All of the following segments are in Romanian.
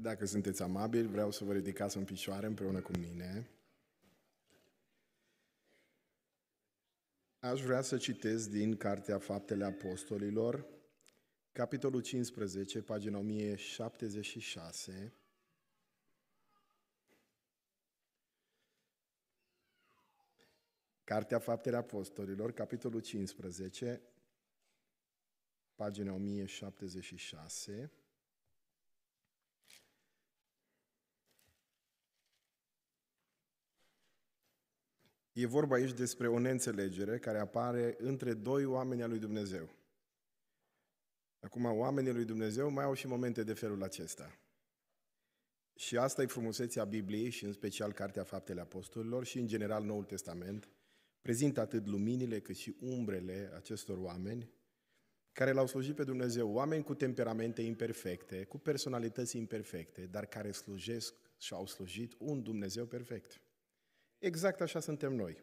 Dacă sunteți amabili, vreau să vă ridicați în picioare împreună cu mine. Aș vrea să citesc din Cartea Faptele Apostolilor, capitolul 15, pagina 1076, Cartea Faptele Apostolilor, capitolul 15, pagina 1076. E vorba aici despre o neînțelegere care apare între doi oameni al lui Dumnezeu. Acum, oamenii lui Dumnezeu mai au și momente de felul acesta. Și asta e frumusețea Bibliei și în special Cartea Faptele Apostolilor și în general Noul Testament. Prezintă atât luminile cât și umbrele acestor oameni care l-au slujit pe Dumnezeu, oameni cu temperamente imperfecte, cu personalități imperfecte, dar care slujesc și au slujit un Dumnezeu perfect. Exact așa suntem noi.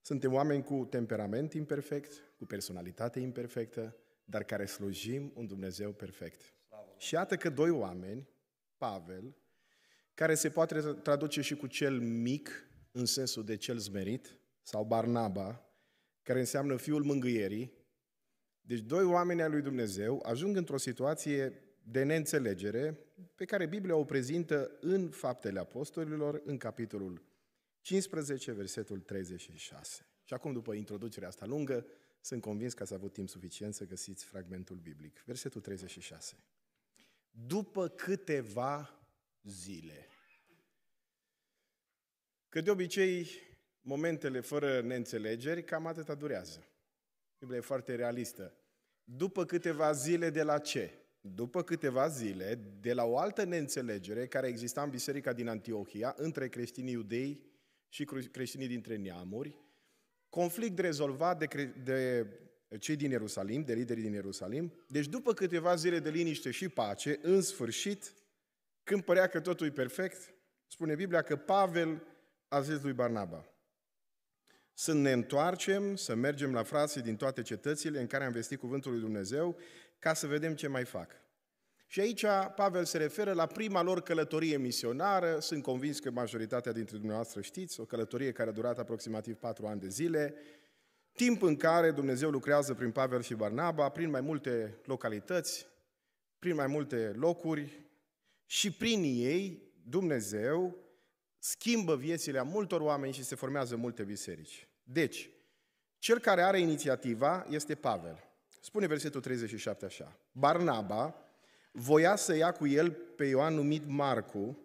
Suntem oameni cu temperament imperfect, cu personalitate imperfectă, dar care slujim un Dumnezeu perfect. Și iată că doi oameni, Pavel, care se poate traduce și cu cel mic, în sensul de cel zmerit, sau Barnaba, care înseamnă fiul mângâierii, deci doi oameni ai lui Dumnezeu ajung într-o situație de neînțelegere pe care Biblia o prezintă în Faptele Apostolilor, în capitolul 15, versetul 36. Și acum, după introducerea asta lungă, sunt convins că ați avut timp suficient să găsiți fragmentul biblic. Versetul 36. După câteva zile. Că de obicei, momentele fără neînțelegeri, cam atâta durează. Biblia e foarte realistă. După câteva zile de la ce? După câteva zile de la o altă neînțelegere care exista în biserica din Antiohia între creștinii iudei și creștinii dintre neamuri, conflict rezolvat de, cre- de cei din Ierusalim, de liderii din Ierusalim. Deci după câteva zile de liniște și pace, în sfârșit, când părea că totul e perfect, spune Biblia că Pavel a zis lui Barnaba, să ne întoarcem, să mergem la frații din toate cetățile în care am vestit cuvântul lui Dumnezeu, ca să vedem ce mai fac. Și aici Pavel se referă la prima lor călătorie misionară, sunt convins că majoritatea dintre dumneavoastră știți, o călătorie care a durat aproximativ patru ani de zile, timp în care Dumnezeu lucrează prin Pavel și Barnaba, prin mai multe localități, prin mai multe locuri și prin ei Dumnezeu schimbă viețile a multor oameni și se formează multe biserici. Deci, cel care are inițiativa este Pavel. Spune versetul 37 așa. Barnaba, voia să ia cu el pe Ioan numit Marcu,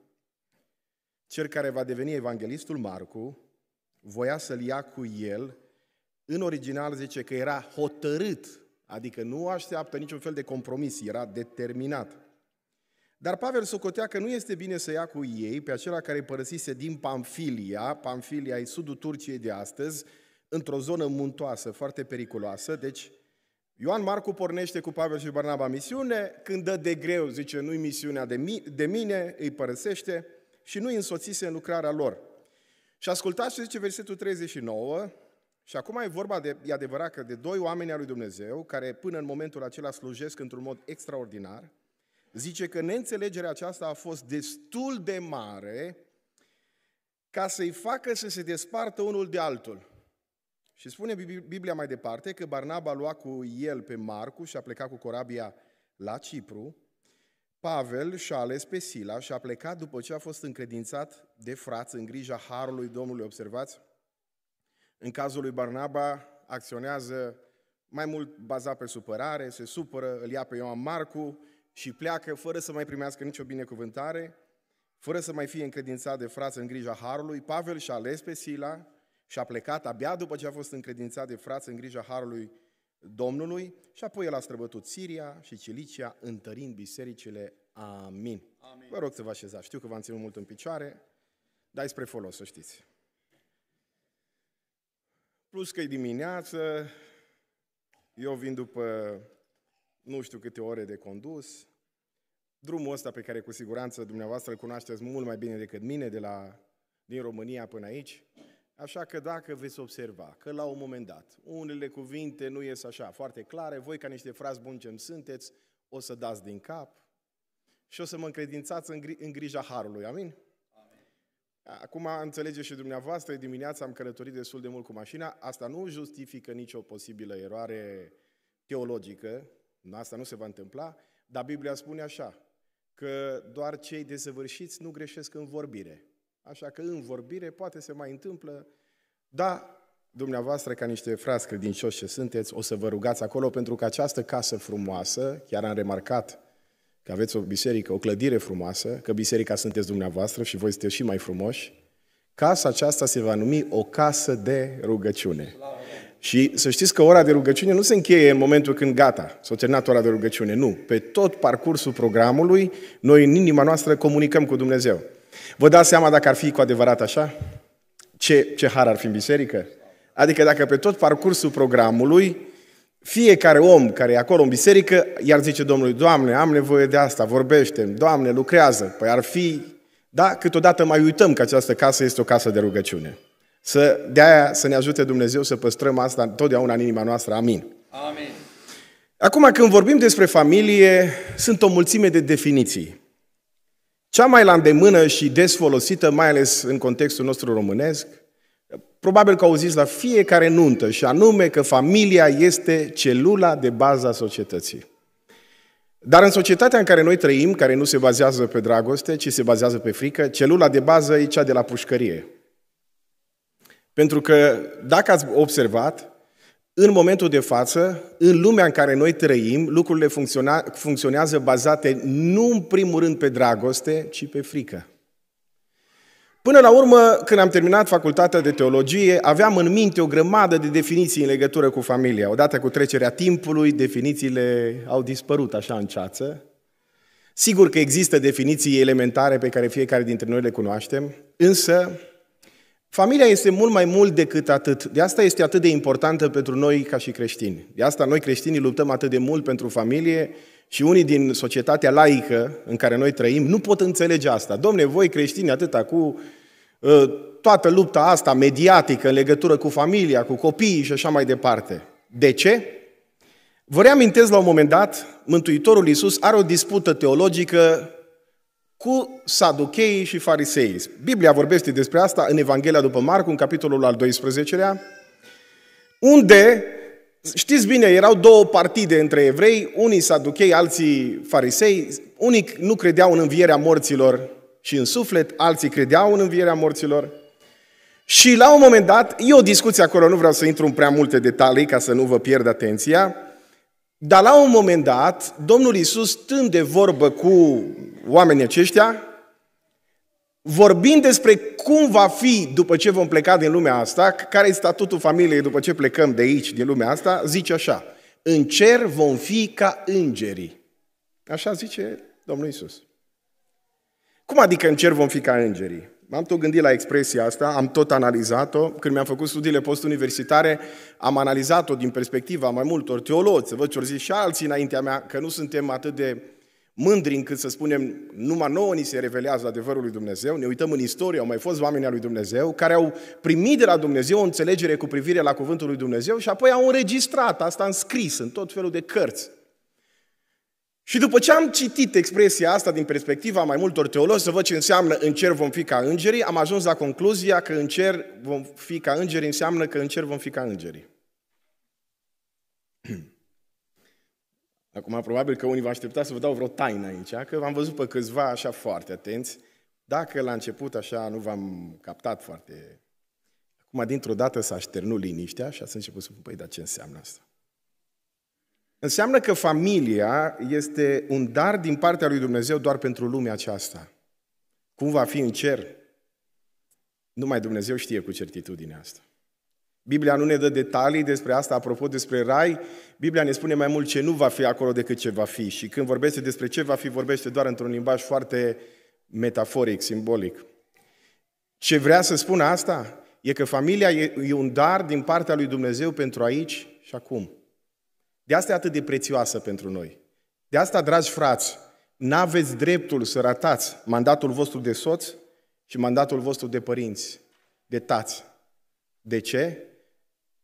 cel care va deveni evanghelistul Marcu, voia să-l ia cu el. În original zice că era hotărât, adică nu așteaptă niciun fel de compromis, era determinat. Dar Pavel socotea că nu este bine să ia cu ei pe acela care părăsise din Pamfilia, Pamfilia e sudul Turciei de astăzi, într-o zonă muntoasă foarte periculoasă, deci Ioan Marcu pornește cu Pavel și Barnaba misiune, când dă de greu, zice, nu-i misiunea de, mi- de mine, îi părăsește și nu-i însoțise în lucrarea lor. Și ascultați ce zice versetul 39, și acum e vorba, de, e adevărat, că de doi oameni al lui Dumnezeu, care până în momentul acela slujesc într-un mod extraordinar, zice că neînțelegerea aceasta a fost destul de mare ca să-i facă să se despartă unul de altul. Și spune Biblia mai departe că Barnaba lua cu el pe Marcu și a plecat cu corabia la Cipru, Pavel și-a ales pe Sila și a plecat după ce a fost încredințat de frați în grija Harului Domnului, observați? În cazul lui Barnaba acționează mai mult bazat pe supărare, se supără, îl ia pe Ioan Marcu și pleacă fără să mai primească nicio binecuvântare, fără să mai fie încredințat de frață în grija Harului. Pavel și-a ales pe Sila și a plecat abia după ce a fost încredințat de frață în grija Harului Domnului și apoi el a străbătut Siria și Cilicia, întărind bisericile. Amin. Amin. Vă rog să vă așezați. Știu că v-am ținut mult în picioare, dar spre folos, să știți. Plus că e dimineață, eu vin după nu știu câte ore de condus, drumul ăsta pe care cu siguranță dumneavoastră îl cunoașteți mult mai bine decât mine, de la, din România până aici, Așa că dacă veți observa că la un moment dat unele cuvinte nu ies așa foarte clare, voi ca niște frați buni ce sunteți, o să dați din cap și o să mă încredințați în, gri- în grija Harului. Amin? Amin? Acum înțelegeți și dumneavoastră, dimineața am călătorit destul de mult cu mașina, asta nu justifică nicio posibilă eroare teologică, asta nu se va întâmpla, dar Biblia spune așa, că doar cei desăvârșiți nu greșesc în vorbire. Așa că în vorbire poate se mai întâmplă, da, dumneavoastră, ca niște frați credincioși ce sunteți, o să vă rugați acolo pentru că această casă frumoasă, chiar am remarcat că aveți o biserică, o clădire frumoasă, că biserica sunteți dumneavoastră și voi sunteți și mai frumoși, casa aceasta se va numi o casă de rugăciune. Și să știți că ora de rugăciune nu se încheie în momentul când gata, s-a terminat ora de rugăciune, nu. Pe tot parcursul programului, noi în inima noastră comunicăm cu Dumnezeu. Vă dați seama dacă ar fi cu adevărat așa? Ce, ce har ar fi în biserică? Adică dacă pe tot parcursul programului, fiecare om care e acolo în biserică, iar zice Domnului, Doamne, am nevoie de asta, vorbește Doamne, lucrează. Păi ar fi, da, câteodată mai uităm că această casă este o casă de rugăciune. Să, de aia să ne ajute Dumnezeu să păstrăm asta totdeauna în inima noastră. Amin. Amin. Acum, când vorbim despre familie, sunt o mulțime de definiții. Cea mai la îndemână și des folosită, mai ales în contextul nostru românesc, probabil că auziți la fiecare nuntă, și anume că familia este celula de bază a societății. Dar în societatea în care noi trăim, care nu se bazează pe dragoste, ci se bazează pe frică, celula de bază e cea de la pușcărie. Pentru că, dacă ați observat, în momentul de față, în lumea în care noi trăim, lucrurile funcționează bazate nu în primul rând pe dragoste, ci pe frică. Până la urmă, când am terminat facultatea de teologie, aveam în minte o grămadă de definiții în legătură cu familia. Odată cu trecerea timpului, definițiile au dispărut așa în ceață. Sigur că există definiții elementare pe care fiecare dintre noi le cunoaștem, însă Familia este mult mai mult decât atât. De asta este atât de importantă pentru noi ca și creștini. De asta noi creștinii luptăm atât de mult pentru familie și unii din societatea laică în care noi trăim nu pot înțelege asta. Domne, voi creștini atâta cu ă, toată lupta asta mediatică în legătură cu familia, cu copiii și așa mai departe. De ce? Vă reamintesc la un moment dat, Mântuitorul Iisus are o dispută teologică cu saducheii și fariseii. Biblia vorbește despre asta în Evanghelia după Marcu, în capitolul al 12-lea, unde, știți bine, erau două partide între evrei, unii saduchei, alții farisei, unii nu credeau în învierea morților și în suflet, alții credeau în învierea morților. Și la un moment dat, e o discuție acolo, nu vreau să intru în prea multe detalii ca să nu vă pierd atenția, dar la un moment dat, Domnul Iisus, stând de vorbă cu oamenii aceștia, vorbind despre cum va fi după ce vom pleca din lumea asta, care este statutul familiei după ce plecăm de aici, din lumea asta, zice așa, în cer vom fi ca îngerii. Așa zice Domnul Iisus. Cum adică în cer vom fi ca îngerii? M-am tot gândit la expresia asta, am tot analizat-o. Când mi-am făcut studiile postuniversitare, am analizat-o din perspectiva mai multor teologi, să văd ce au zis și alții înaintea mea, că nu suntem atât de mândri încât să spunem, numai nouă ni se revelează adevărul lui Dumnezeu, ne uităm în istorie, au mai fost oameni al lui Dumnezeu care au primit de la Dumnezeu o înțelegere cu privire la cuvântul lui Dumnezeu și apoi au înregistrat asta în scris, în tot felul de cărți. Și după ce am citit expresia asta din perspectiva mai multor teologi, să văd ce înseamnă în cer vom fi ca îngerii, am ajuns la concluzia că în cer vom fi ca îngeri înseamnă că în cer vom fi ca îngerii. Acum, probabil că unii vă aștepta să vă dau vreo taină aici, că v-am văzut pe câțiva așa foarte atenți. Dacă la început așa nu v-am captat foarte... Acum, dintr-o dată s-a șternut liniștea și ați început să vă păi, dar ce înseamnă asta? Înseamnă că familia este un dar din partea lui Dumnezeu doar pentru lumea aceasta. Cum va fi în cer? Numai Dumnezeu știe cu certitudine asta. Biblia nu ne dă detalii despre asta, apropo despre rai, Biblia ne spune mai mult ce nu va fi acolo decât ce va fi. Și când vorbește despre ce va fi, vorbește doar într-un limbaj foarte metaforic, simbolic. Ce vrea să spună asta e că familia e un dar din partea lui Dumnezeu pentru aici și acum. De asta e atât de prețioasă pentru noi. De asta, dragi frați, n-aveți dreptul să ratați mandatul vostru de soț și mandatul vostru de părinți, de tați. De ce?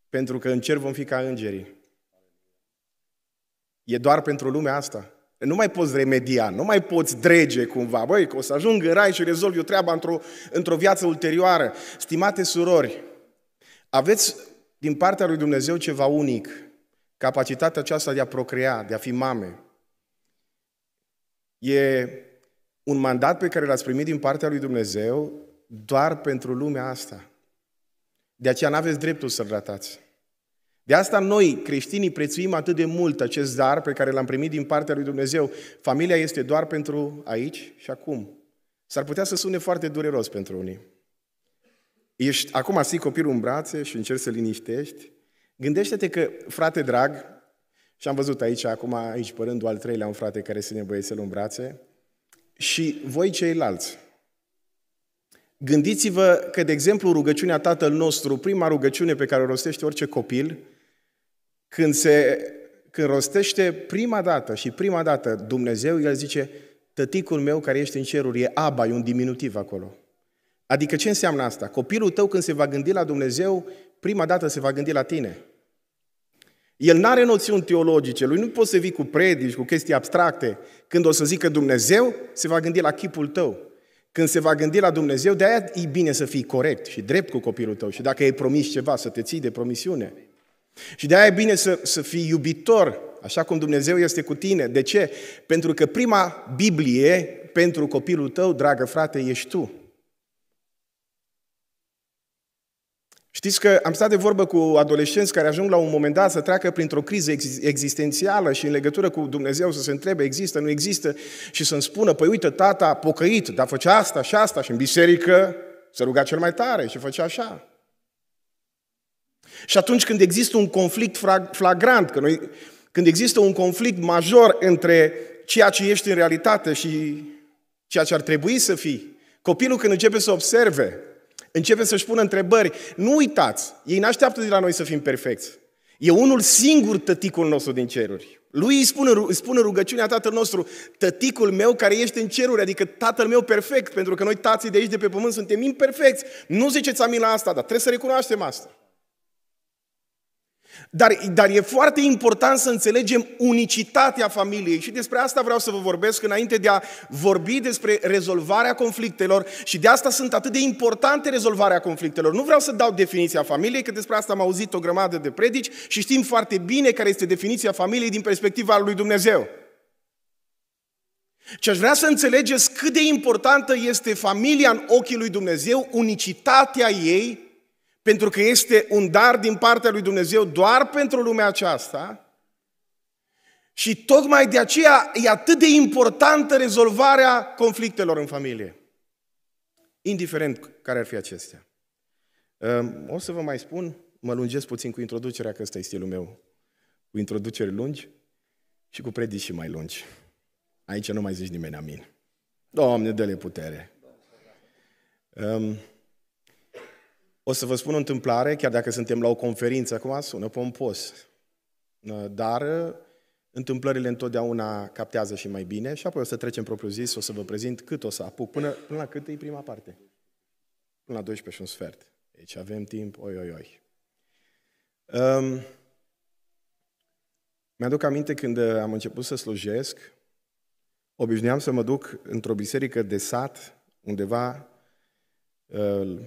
Pentru că în cer vom fi ca îngerii. E doar pentru lumea asta. Nu mai poți remedia, nu mai poți drege cumva. Băi, că o să ajung în rai și rezolv eu treaba într-o, într viață ulterioară. Stimate surori, aveți din partea lui Dumnezeu ceva unic – Capacitatea aceasta de a procrea, de a fi mame, e un mandat pe care l-ați primit din partea lui Dumnezeu doar pentru lumea asta. De aceea nu aveți dreptul să-l ratați. De asta noi, creștinii, prețuim atât de mult acest dar pe care l-am primit din partea lui Dumnezeu. Familia este doar pentru aici și acum. S-ar putea să sune foarte dureros pentru unii. Ești, acum ții copilul în brațe și încerci să liniștești, Gândește-te că, frate drag, și am văzut aici, acum, aici, părândul al treilea, un frate care se nevoie să-l îmbrațe, și voi ceilalți. Gândiți-vă că, de exemplu, rugăciunea Tatăl nostru, prima rugăciune pe care o rostește orice copil, când, se, când rostește prima dată și prima dată Dumnezeu, el zice, tăticul meu care ești în ceruri, e Aba, e un diminutiv acolo. Adică ce înseamnă asta? Copilul tău când se va gândi la Dumnezeu, prima dată se va gândi la tine. El nu are noțiuni teologice, lui nu poți să vii cu predici, cu chestii abstracte. Când o să zică Dumnezeu, se va gândi la chipul tău. Când se va gândi la Dumnezeu, de-aia e bine să fii corect și drept cu copilul tău și dacă ai promis ceva, să te ții de promisiune. Și de-aia e bine să, să fii iubitor, așa cum Dumnezeu este cu tine. De ce? Pentru că prima Biblie pentru copilul tău, dragă frate, ești tu. Știți că am stat de vorbă cu adolescenți care ajung la un moment dat să treacă printr-o criză existențială și în legătură cu Dumnezeu să se întrebe există, nu există și să-mi spună, păi uite, tata a pocăit, dar făcea asta și asta și în biserică se ruga cel mai tare și făcea așa. Și atunci când există un conflict flagrant, că noi, când există un conflict major între ceea ce ești în realitate și ceea ce ar trebui să fii, copilul când începe să observe Începe să-și pună întrebări. Nu uitați, ei nu așteaptă de la noi să fim perfecți. E unul singur tăticul nostru din ceruri. Lui îi spune, îi spune rugăciunea Tatăl nostru, tăticul meu care ești în ceruri, adică Tatăl meu perfect, pentru că noi tații de aici de pe pământ suntem imperfecți. Nu ziceți amin la asta, dar trebuie să recunoaștem asta. Dar, dar e foarte important să înțelegem unicitatea familiei și despre asta vreau să vă vorbesc înainte de a vorbi despre rezolvarea conflictelor și de asta sunt atât de importante rezolvarea conflictelor. Nu vreau să dau definiția familiei, că despre asta am auzit o grămadă de predici și știm foarte bine care este definiția familiei din perspectiva lui Dumnezeu. Și aș vrea să înțelegeți cât de importantă este familia în ochii lui Dumnezeu, unicitatea ei pentru că este un dar din partea lui Dumnezeu doar pentru lumea aceasta, și tocmai de aceea e atât de importantă rezolvarea conflictelor în familie. Indiferent care ar fi acestea. Ehm, o să vă mai spun, mă lungesc puțin cu introducerea, că ăsta e stilul meu. Cu introduceri lungi și cu predici mai lungi. Aici nu mai zici nimeni amin. Doamne, dă-le putere. Um, o să vă spun o întâmplare, chiar dacă suntem la o conferință, acum sună pompos, dar ă, întâmplările întotdeauna captează și mai bine și apoi o să trecem propriu zis, o să vă prezint cât o să apuc, până, până la cât e prima parte? Până la 12 și un sfert. Deci avem timp, oi, oi, oi. Um, mi-aduc aminte când ă, am început să slujesc, obișnuiam să mă duc într-o biserică de sat, undeva uh,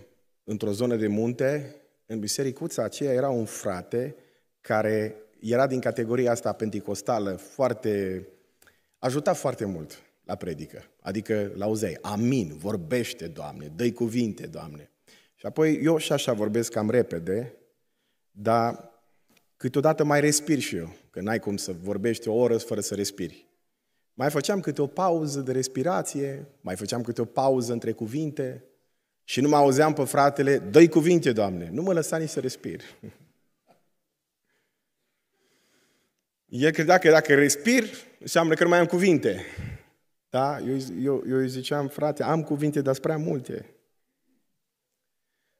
într-o zonă de munte, în bisericuța aceea era un frate care era din categoria asta pentecostală, foarte, ajuta foarte mult la predică. Adică l-auzeai, amin, vorbește, Doamne, dă cuvinte, Doamne. Și apoi eu și așa vorbesc cam repede, dar câteodată mai respir și eu, că n-ai cum să vorbești o oră fără să respiri. Mai făceam câte o pauză de respirație, mai făceam câte o pauză între cuvinte, și nu mă auzeam pe fratele, dă cuvinte, Doamne, nu mă lăsa nici să respir. El credea că dacă respir, înseamnă că nu mai am cuvinte. Da? Eu, eu, eu îi ziceam, frate, am cuvinte, dar sunt prea multe.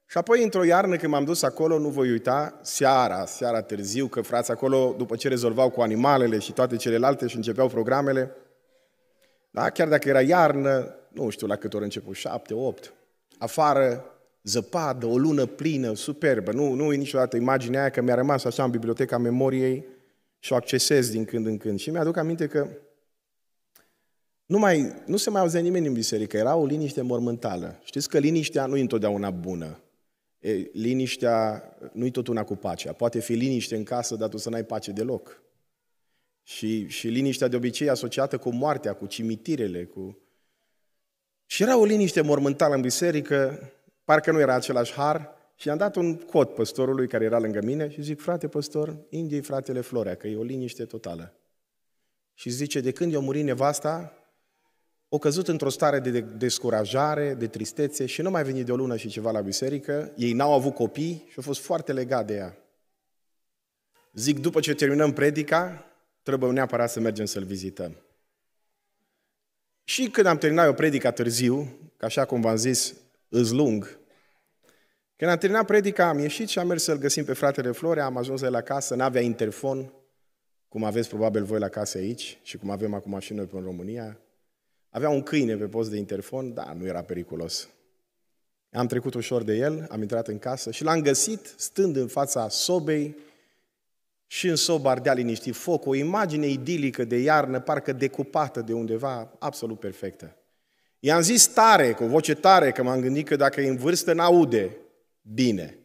Și apoi, într-o iarnă, când m-am dus acolo, nu voi uita, seara, seara târziu, că frați acolo, după ce rezolvau cu animalele și toate celelalte și începeau programele, da? chiar dacă era iarnă, nu știu la cât ori început, șapte, opt, afară zăpadă, o lună plină, superbă. Nu, nu e niciodată imaginea aia că mi-a rămas așa în biblioteca memoriei și o accesez din când în când. Și mi-aduc aminte că nu, mai, nu se mai auzea nimeni în biserică, era o liniște mormântală. Știți că liniștea nu e întotdeauna bună. E, liniștea nu e tot una cu pacea. Poate fi liniște în casă, dar tu să n-ai pace deloc. Și, și liniștea de obicei asociată cu moartea, cu cimitirele, cu și era o liniște mormântală în biserică, parcă nu era același har, și am dat un cot păstorului care era lângă mine și zic, frate păstor, Indiei fratele Florea, că e o liniște totală. Și zice, de când i-a murit nevasta, o căzut într-o stare de descurajare, de tristețe și nu mai venit de o lună și ceva la biserică, ei n-au avut copii și au fost foarte legat de ea. Zic, după ce terminăm predica, trebuie neapărat să mergem să-l vizităm. Și când am terminat eu predica târziu, că așa cum v-am zis, îți lung, când am terminat predica, am ieșit și am mers să-l găsim pe fratele Florea, am ajuns la casă, n-avea interfon, cum aveți probabil voi la casă aici și cum avem acum și noi în România. Avea un câine pe post de interfon, da, nu era periculos. Am trecut ușor de el, am intrat în casă și l-am găsit stând în fața sobei și în sobardea liniștit foc, o imagine idilică de iarnă, parcă decupată de undeva, absolut perfectă. I-am zis tare, cu voce tare, că m-am gândit că dacă e în vârstă, n-aude bine.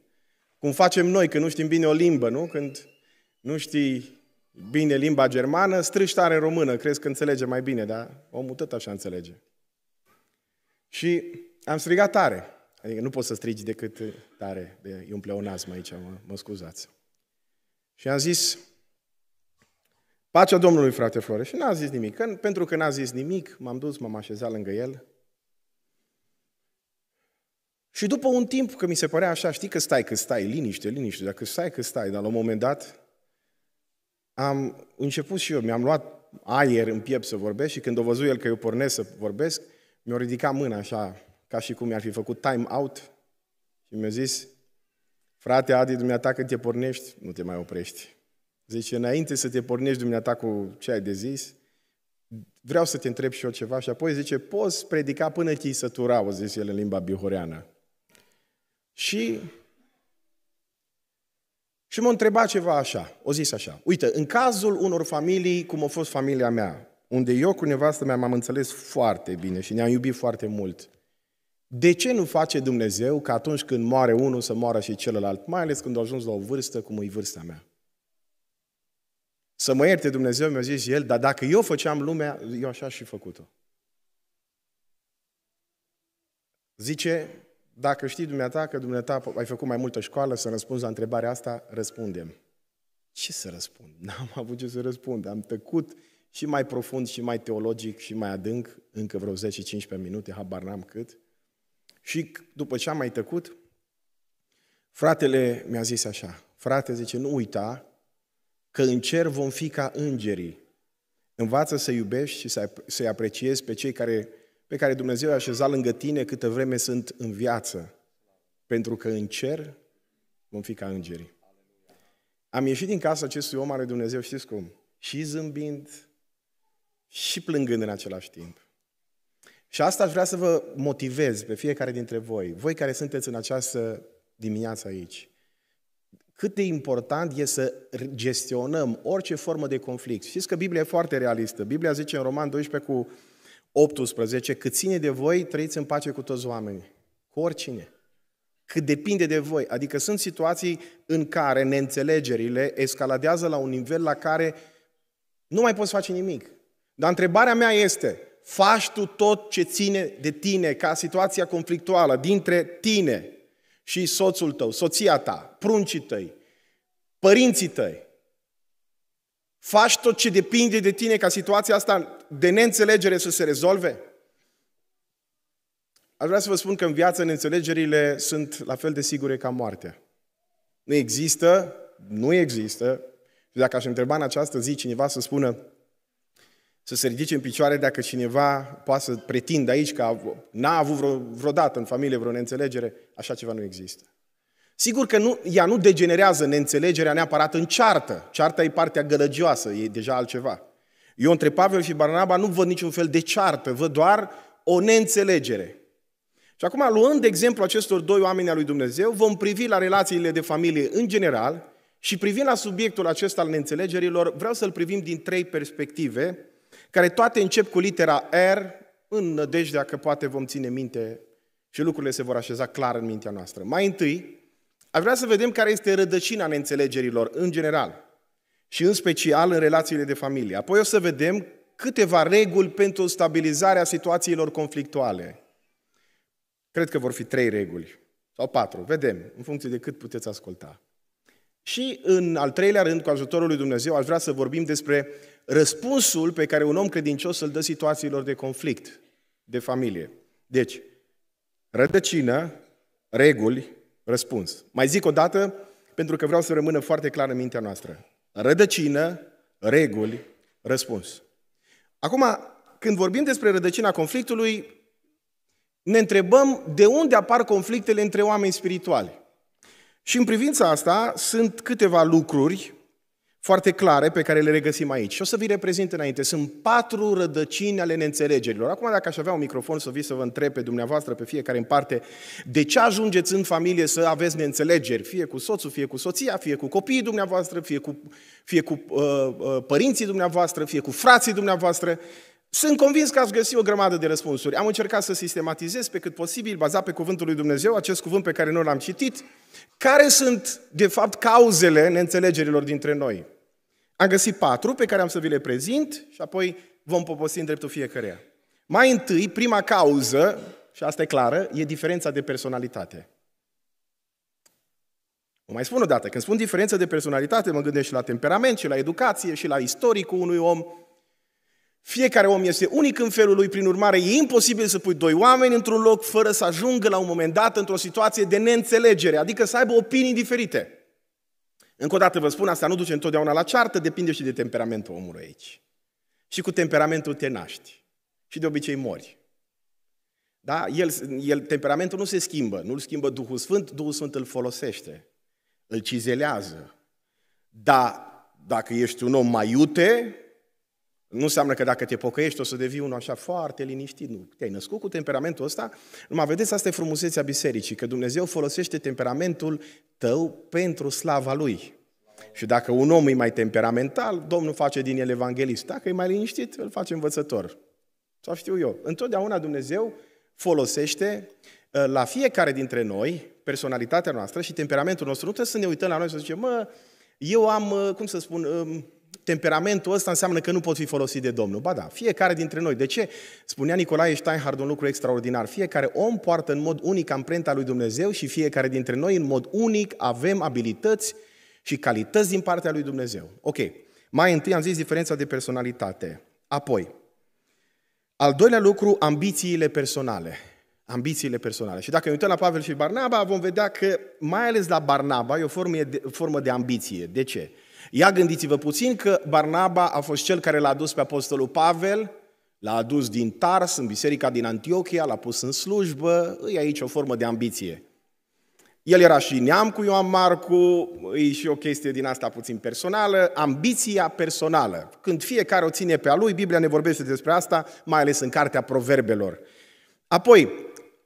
Cum facem noi, când nu știm bine o limbă, nu? Când nu știi bine limba germană, strâși tare în română, crezi că înțelege mai bine, dar omul tot așa înțelege. Și am strigat tare. Adică nu poți să strigi decât tare. E un pleonasm aici, mă, mă scuzați. Și am zis, pacea Domnului, frate Flore. Și n-a zis nimic. Când, pentru că n-a zis nimic, m-am dus, m-am așezat lângă el. Și după un timp, că mi se părea așa, știi că stai, că stai, liniște, liniște, dacă stai, că stai, dar la un moment dat am început și eu, mi-am luat aer în piept să vorbesc și când o văzut el că eu pornesc să vorbesc, mi o ridicat mâna așa, ca și cum mi-ar fi făcut time out și mi-a zis, Frate Adi, dumneata, când te pornești, nu te mai oprești. Zice, înainte să te pornești dumneata cu ce ai de zis, vreau să te întreb și eu ceva și apoi zice, poți predica până te sătura, o zis el în limba bihoreană. Și, și m-a întrebat ceva așa, o zis așa, uite, în cazul unor familii, cum a fost familia mea, unde eu cu nevastă mea m-am înțeles foarte bine și ne-am iubit foarte mult, de ce nu face Dumnezeu că atunci când moare unul să moară și celălalt, mai ales când a ajuns la o vârstă cum e vârsta mea? Să mă ierte Dumnezeu, mi-a zis el, dar dacă eu făceam lumea, eu așa și făcut-o. Zice, dacă știi dumneata că dumneata ai făcut mai multă școală să răspunzi la întrebarea asta, răspundem. Ce să răspund? N-am avut ce să răspund. Am tăcut și mai profund, și mai teologic, și mai adânc, încă vreo 10-15 minute, habar n-am cât. Și după ce am mai tăcut, fratele mi-a zis așa, frate, zice, nu uita că în cer vom fi ca îngerii. Învață să iubești și să-i apreciezi pe cei care, pe care Dumnezeu i-a așezat lângă tine câtă vreme sunt în viață. Pentru că în cer vom fi ca îngerii. Am ieșit din casa acestui om are Dumnezeu, știți cum? Și zâmbind, și plângând în același timp. Și asta aș vrea să vă motivez pe fiecare dintre voi, voi care sunteți în această dimineață aici. Cât de important e să gestionăm orice formă de conflict. Știți că Biblia e foarte realistă. Biblia zice în Roman 12 cu 18, cât ține de voi, trăiți în pace cu toți oamenii, cu oricine. Cât depinde de voi. Adică sunt situații în care neînțelegerile escaladează la un nivel la care nu mai poți face nimic. Dar întrebarea mea este, faci tu tot ce ține de tine ca situația conflictuală dintre tine și soțul tău, soția ta, pruncii tăi, părinții tăi. Faci tot ce depinde de tine ca situația asta de neînțelegere să se rezolve? Aș vrea să vă spun că în viață neînțelegerile sunt la fel de sigure ca moartea. Nu există, nu există. dacă aș întreba în această zi cineva să spună să se ridice în picioare dacă cineva poate să pretindă aici că n-a avut vreo, vreodată în familie vreo neînțelegere, așa ceva nu există. Sigur că nu, ea nu degenerează neînțelegerea neapărat în ceartă. Cearta e partea gălăgioasă, e deja altceva. Eu între Pavel și Barnaba nu văd niciun fel de ceartă, văd doar o neînțelegere. Și acum, luând de exemplu acestor doi oameni al lui Dumnezeu, vom privi la relațiile de familie în general și privind la subiectul acesta al neînțelegerilor, vreau să-l privim din trei perspective, care toate încep cu litera R, în nădejdea că poate vom ține minte și lucrurile se vor așeza clar în mintea noastră. Mai întâi, aș vrea să vedem care este rădăcina neînțelegerilor în general și în special în relațiile de familie. Apoi o să vedem câteva reguli pentru stabilizarea situațiilor conflictuale. Cred că vor fi trei reguli sau patru, vedem, în funcție de cât puteți asculta. Și în al treilea rând, cu ajutorul lui Dumnezeu, aș vrea să vorbim despre răspunsul pe care un om credincios îl dă situațiilor de conflict, de familie. Deci, rădăcină, reguli, răspuns. Mai zic o dată, pentru că vreau să rămână foarte clar în mintea noastră. Rădăcină, reguli, răspuns. Acum, când vorbim despre rădăcina conflictului, ne întrebăm de unde apar conflictele între oameni spirituali. Și în privința asta sunt câteva lucruri foarte clare pe care le regăsim aici. Și o să vi reprezint înainte. Sunt patru rădăcini ale neînțelegerilor. Acum, dacă aș avea un microfon să vii să vă întreb pe dumneavoastră, pe fiecare în parte, de ce ajungeți în familie să aveți neînțelegeri, fie cu soțul, fie cu soția, fie cu copiii dumneavoastră, fie cu, fie cu uh, uh, părinții dumneavoastră, fie cu frații dumneavoastră, sunt convins că ați găsit o grămadă de răspunsuri. Am încercat să sistematizez pe cât posibil, bazat pe cuvântul lui Dumnezeu, acest cuvânt pe care noi l-am citit, care sunt, de fapt, cauzele neînțelegerilor dintre noi. Am găsit patru pe care am să vi le prezint și apoi vom poposi în dreptul fiecăreia. Mai întâi, prima cauză, și asta e clară, e diferența de personalitate. O mai spun o dată, când spun diferență de personalitate, mă gândesc și la temperament, și la educație, și la istoricul unui om. Fiecare om este unic în felul lui, prin urmare e imposibil să pui doi oameni într-un loc fără să ajungă la un moment dat într-o situație de neînțelegere, adică să aibă opinii diferite. Încă o dată vă spun, asta nu duce întotdeauna la ceartă, depinde și de temperamentul omului aici. Și cu temperamentul te naști. Și de obicei mori. Da? El, el, temperamentul nu se schimbă, nu-l schimbă Duhul Sfânt, Duhul Sfânt îl folosește, îl cizelează. Dar dacă ești un om mai iute, nu înseamnă că dacă te pocăiești o să devii unul așa foarte liniștit. Nu, te-ai născut cu temperamentul ăsta. Numai vedeți, asta e frumusețea bisericii, că Dumnezeu folosește temperamentul tău pentru slava Lui. Și dacă un om e mai temperamental, Domnul face din el evanghelist. Dacă e mai liniștit, îl face învățător. Sau știu eu. Întotdeauna Dumnezeu folosește ă, la fiecare dintre noi personalitatea noastră și temperamentul nostru. Nu trebuie să ne uităm la noi să zicem, mă, eu am, ă, cum să spun, ă, temperamentul ăsta înseamnă că nu pot fi folosit de Domnul. Ba da, fiecare dintre noi. De ce? Spunea Nicolae Steinhardt un lucru extraordinar. Fiecare om poartă în mod unic amprenta lui Dumnezeu și fiecare dintre noi în mod unic avem abilități și calități din partea lui Dumnezeu. Ok, mai întâi am zis diferența de personalitate. Apoi, al doilea lucru, ambițiile personale. Ambițiile personale. Și dacă ne uităm la Pavel și Barnaba, vom vedea că, mai ales la Barnaba, e o formă de, o formă de ambiție. De ce? Ia gândiți-vă puțin că Barnaba a fost cel care l-a adus pe apostolul Pavel, l-a adus din Tars, în biserica din Antiochia, l-a pus în slujbă, îi aici o formă de ambiție. El era și neam cu Ioan Marcu, e și o chestie din asta puțin personală, ambiția personală. Când fiecare o ține pe a lui, Biblia ne vorbește despre asta, mai ales în Cartea Proverbelor. Apoi,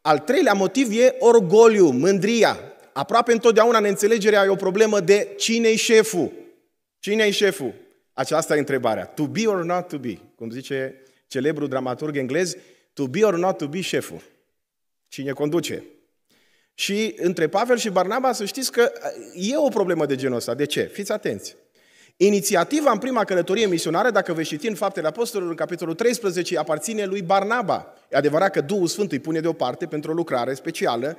al treilea motiv e orgoliu, mândria. Aproape întotdeauna în înțelegerea e o problemă de cine-i șeful. Cine e șeful? Aceasta e întrebarea. To be or not to be, cum zice celebrul dramaturg englez, to be or not to be șeful. Cine conduce? Și între Pavel și Barnaba să știți că uh, e o problemă de genul ăsta. De ce? Fiți atenți. Inițiativa în prima călătorie misionară, dacă veți citi în Faptele Apostolilor, în capitolul 13, aparține lui Barnaba. E adevărat că Duhul Sfânt îi pune deoparte pentru o lucrare specială,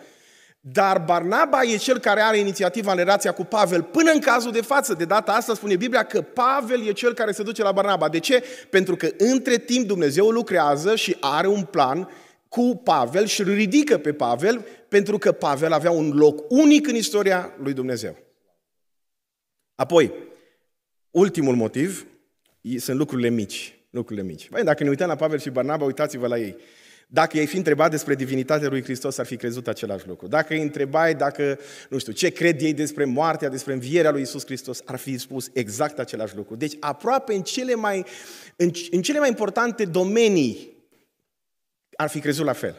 dar Barnaba e cel care are inițiativa în relația cu Pavel, până în cazul de față. De data asta spune Biblia că Pavel e cel care se duce la Barnaba. De ce? Pentru că între timp Dumnezeu lucrează și are un plan cu Pavel și îl ridică pe Pavel, pentru că Pavel avea un loc unic în istoria lui Dumnezeu. Apoi, ultimul motiv sunt lucrurile mici. Lucrurile mici. Băi, dacă ne uităm la Pavel și Barnaba, uitați-vă la ei. Dacă ai fi întrebat despre divinitatea lui Hristos, ar fi crezut același lucru. Dacă îi întrebai dacă, nu știu, ce cred ei despre moartea, despre învierea lui Isus Hristos, ar fi spus exact același lucru. Deci aproape în cele mai, în, în cele mai importante domenii ar fi crezut la fel.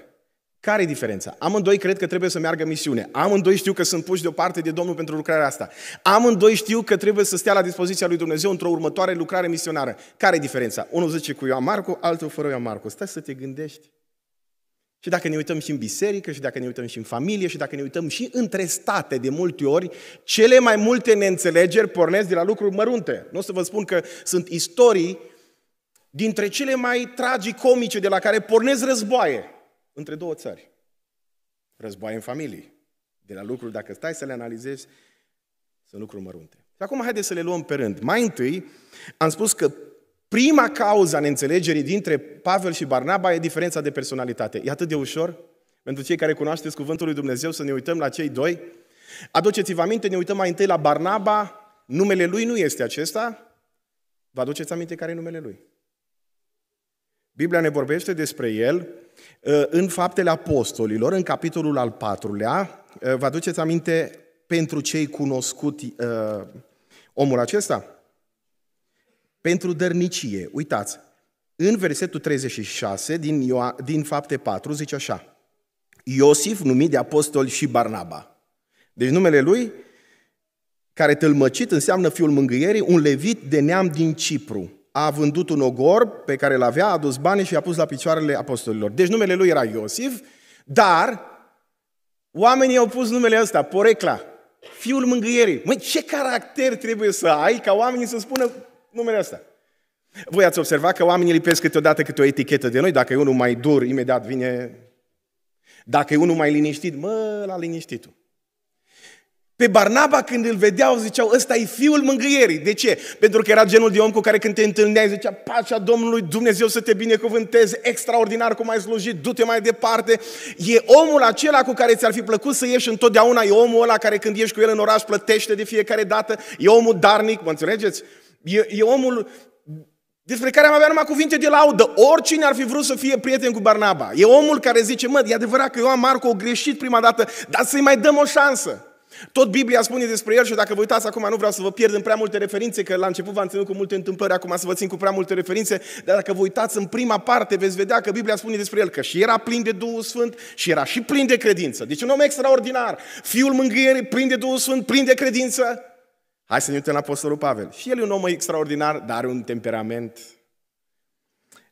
Care e diferența? Amândoi cred că trebuie să meargă misiune. Amândoi știu că sunt puși deoparte de Domnul pentru lucrarea asta. Amândoi știu că trebuie să stea la dispoziția lui Dumnezeu într-o următoare lucrare misionară. Care e diferența? Unul zice cu Ioan Marcu, altul fără Ioan Marcu. Stai să te gândești. Și dacă ne uităm și în biserică, și dacă ne uităm și în familie, și dacă ne uităm și între state de multe ori, cele mai multe neînțelegeri pornesc de la lucruri mărunte. Nu o să vă spun că sunt istorii dintre cele mai tragicomice de la care pornesc războaie între două țări. Războaie în familie. De la lucruri, dacă stai să le analizezi, sunt lucruri mărunte. Și acum haideți să le luăm pe rând. Mai întâi, am spus că Prima cauză a neînțelegerii dintre Pavel și Barnaba e diferența de personalitate. E atât de ușor pentru cei care cunoașteți Cuvântul lui Dumnezeu să ne uităm la cei doi. Aduceți-vă aminte, ne uităm mai întâi la Barnaba, numele lui nu este acesta. Vă aduceți aminte care e numele lui? Biblia ne vorbește despre el uh, în Faptele Apostolilor, în capitolul al patrulea. Uh, vă aduceți aminte pentru cei cunoscuti uh, omul acesta? pentru dărnicie. Uitați, în versetul 36 din, Ioa, din Fapte 4 zice așa, Iosif numit de apostol și Barnaba. Deci numele lui, care tâlmăcit înseamnă fiul mângâierii, un levit de neam din Cipru. A vândut un ogor pe care îl avea, a adus banii și i-a pus la picioarele apostolilor. Deci numele lui era Iosif, dar oamenii au pus numele ăsta, Porecla, fiul mângâierii. Măi, ce caracter trebuie să ai ca oamenii să spună numele ăsta. Voi ați observat că oamenii lipesc câteodată câte o etichetă de noi, dacă e unul mai dur, imediat vine... Dacă e unul mai liniștit, mă, la liniștitul. Pe Barnaba, când îl vedeau, ziceau, ăsta e fiul mângâierii. De ce? Pentru că era genul de om cu care când te întâlneai, zicea, pacea Domnului, Dumnezeu să te binecuvânteze, extraordinar cum ai slujit, du-te mai departe. E omul acela cu care ți-ar fi plăcut să ieși întotdeauna, e omul ăla care când ieși cu el în oraș plătește de fiecare dată, e omul darnic, mă înțelegeți? E, e omul despre care am avea numai cuvinte de laudă. Oricine ar fi vrut să fie prieten cu Barnaba. E omul care zice, mă, e adevărat că eu am Marco o greșit prima dată, dar să-i mai dăm o șansă. Tot Biblia spune despre el și dacă vă uitați acum, nu vreau să vă pierd în prea multe referințe, că la început v-am ținut cu multe întâmplări, acum să vă țin cu prea multe referințe, dar dacă vă uitați în prima parte, veți vedea că Biblia spune despre el că și era plin de Duhul Sfânt și era și plin de credință. Deci un om extraordinar, fiul mângâierii, plin de Duhul Sfânt, plin de credință, Hai să ne uităm la Apostolul Pavel. Și el e un om extraordinar, dar are un temperament.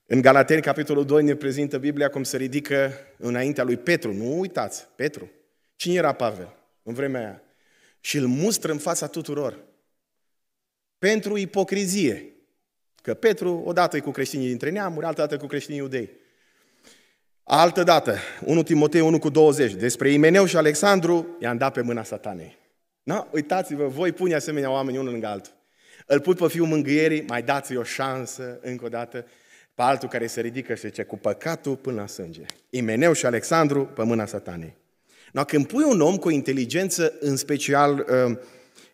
În Galateni, capitolul 2, ne prezintă Biblia cum se ridică înaintea lui Petru. Nu uitați, Petru. Cine era Pavel în vremea aia? Și îl mustră în fața tuturor. Pentru ipocrizie. Că Petru odată e cu creștinii dintre neamuri, altă dată cu creștinii iudei. Altă dată, 1 Timotei 1 cu 20, despre Imeneu și Alexandru, i-am dat pe mâna satanei. Da? Uitați-vă, voi pune asemenea oameni unul lângă altul. Îl pui pe fiul mângâierii, mai dați-i o șansă încă o dată pe altul care se ridică și zice, cu păcatul până la sânge. Imeneu și Alexandru pe mâna satanei. No, când pui un om cu o inteligență în special uh,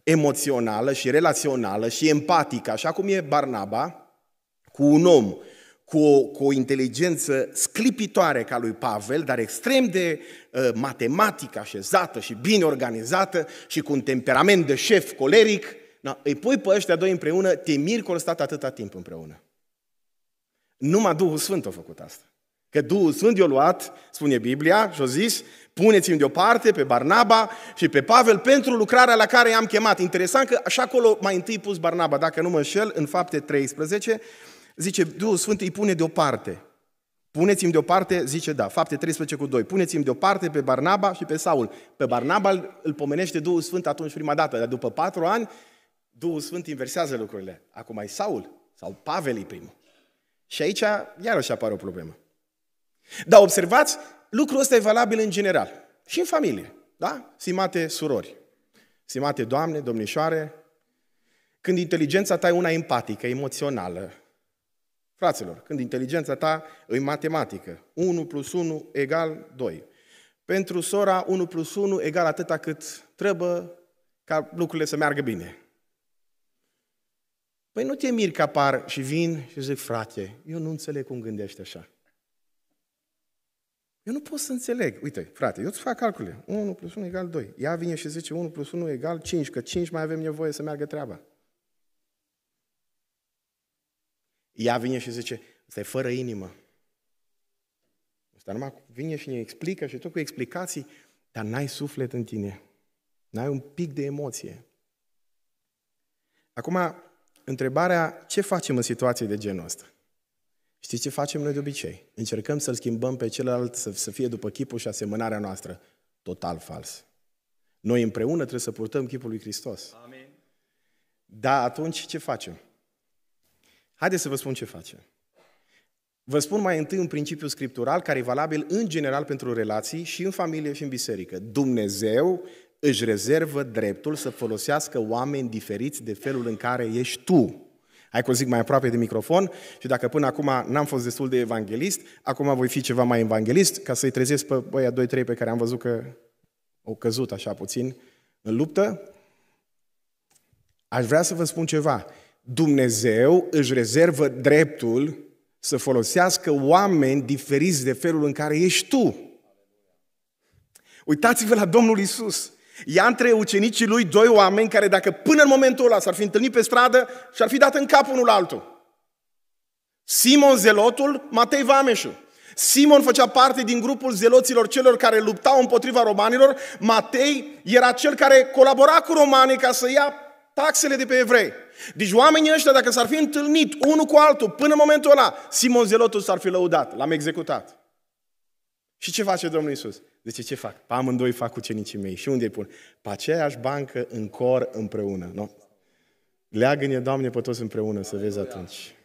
emoțională și relațională și empatică, așa cum e Barnaba, cu un om cu o, cu o inteligență sclipitoare ca lui Pavel, dar extrem de uh, matematic așezată și bine organizată și cu un temperament de șef coleric, da, îi pui pe ăștia doi împreună, te miri că au stat atâta timp împreună. Numai Duhul Sfânt a făcut asta. Că Duhul Sfânt i-a luat, spune Biblia, și-a zis, puneți-mi deoparte pe Barnaba și pe Pavel pentru lucrarea la care i-am chemat. Interesant că așa acolo mai întâi pus Barnaba, dacă nu mă înșel, în fapte 13, Zice, Duhul Sfânt îi pune deoparte. Puneți-mi deoparte, zice da, fapte 13 cu 2, puneți-mi deoparte pe Barnaba și pe Saul. Pe Barnaba îl pomenește Duhul Sfânt atunci prima dată, dar după patru ani Duhul Sfânt inversează lucrurile. Acum ai Saul sau Pavel e primul. Și aici iarăși apare o problemă. Dar observați, lucrul ăsta e valabil în general și în familie, da? Simate surori, simate doamne, domnișoare, când inteligența ta e una empatică, emoțională, Fraților, când inteligența ta e matematică, 1 plus 1 egal 2. Pentru sora, 1 plus 1 egal atâta cât trebuie ca lucrurile să meargă bine. Păi nu te miri că apar și vin și zic, frate, eu nu înțeleg cum gândești așa. Eu nu pot să înțeleg. Uite, frate, eu îți fac calcule. 1 plus 1 egal 2. Ea vine și zice 1 plus 1 egal 5, că 5 mai avem nevoie să meargă treaba. Ea vine și zice, ăsta e fără inimă. Ăsta numai vine și ne explică și tot cu explicații, dar n-ai suflet în tine. N-ai un pic de emoție. Acum, întrebarea, ce facem în situații de genul ăsta? Știți ce facem noi de obicei? Încercăm să-l schimbăm pe celălalt să, fie după chipul și asemănarea noastră. Total fals. Noi împreună trebuie să purtăm chipul lui Hristos. Amin. Da, atunci ce facem? Haideți să vă spun ce face. Vă spun mai întâi un principiu scriptural care e valabil în general pentru relații și în familie și în biserică. Dumnezeu își rezervă dreptul să folosească oameni diferiți de felul în care ești tu. Hai că o zic mai aproape de microfon și dacă până acum n-am fost destul de evangelist, acum voi fi ceva mai evangelist ca să-i trezesc pe băia 2-3 pe care am văzut că au căzut așa puțin în luptă. Aș vrea să vă spun ceva. Dumnezeu își rezervă dreptul să folosească oameni diferiți de felul în care ești tu. Uitați-vă la Domnul Isus. Ia între ucenicii lui doi oameni care dacă până în momentul ăla s-ar fi întâlnit pe stradă și ar fi dat în cap unul altul. Simon Zelotul, Matei Vameșu. Simon făcea parte din grupul zeloților celor care luptau împotriva romanilor, Matei era cel care colabora cu romanii ca să ia taxele de pe evrei. Deci oamenii ăștia, dacă s-ar fi întâlnit unul cu altul până în momentul ăla, Simon Zelotul s-ar fi lăudat, l-am executat. Și ce face Domnul Isus? Zice, ce fac? Pe amândoi fac cu cenicii mei. Și unde îi pun? Pe aceeași bancă, în cor, împreună. No? Leagă-ne, Doamne, pe toți împreună, să vezi atunci.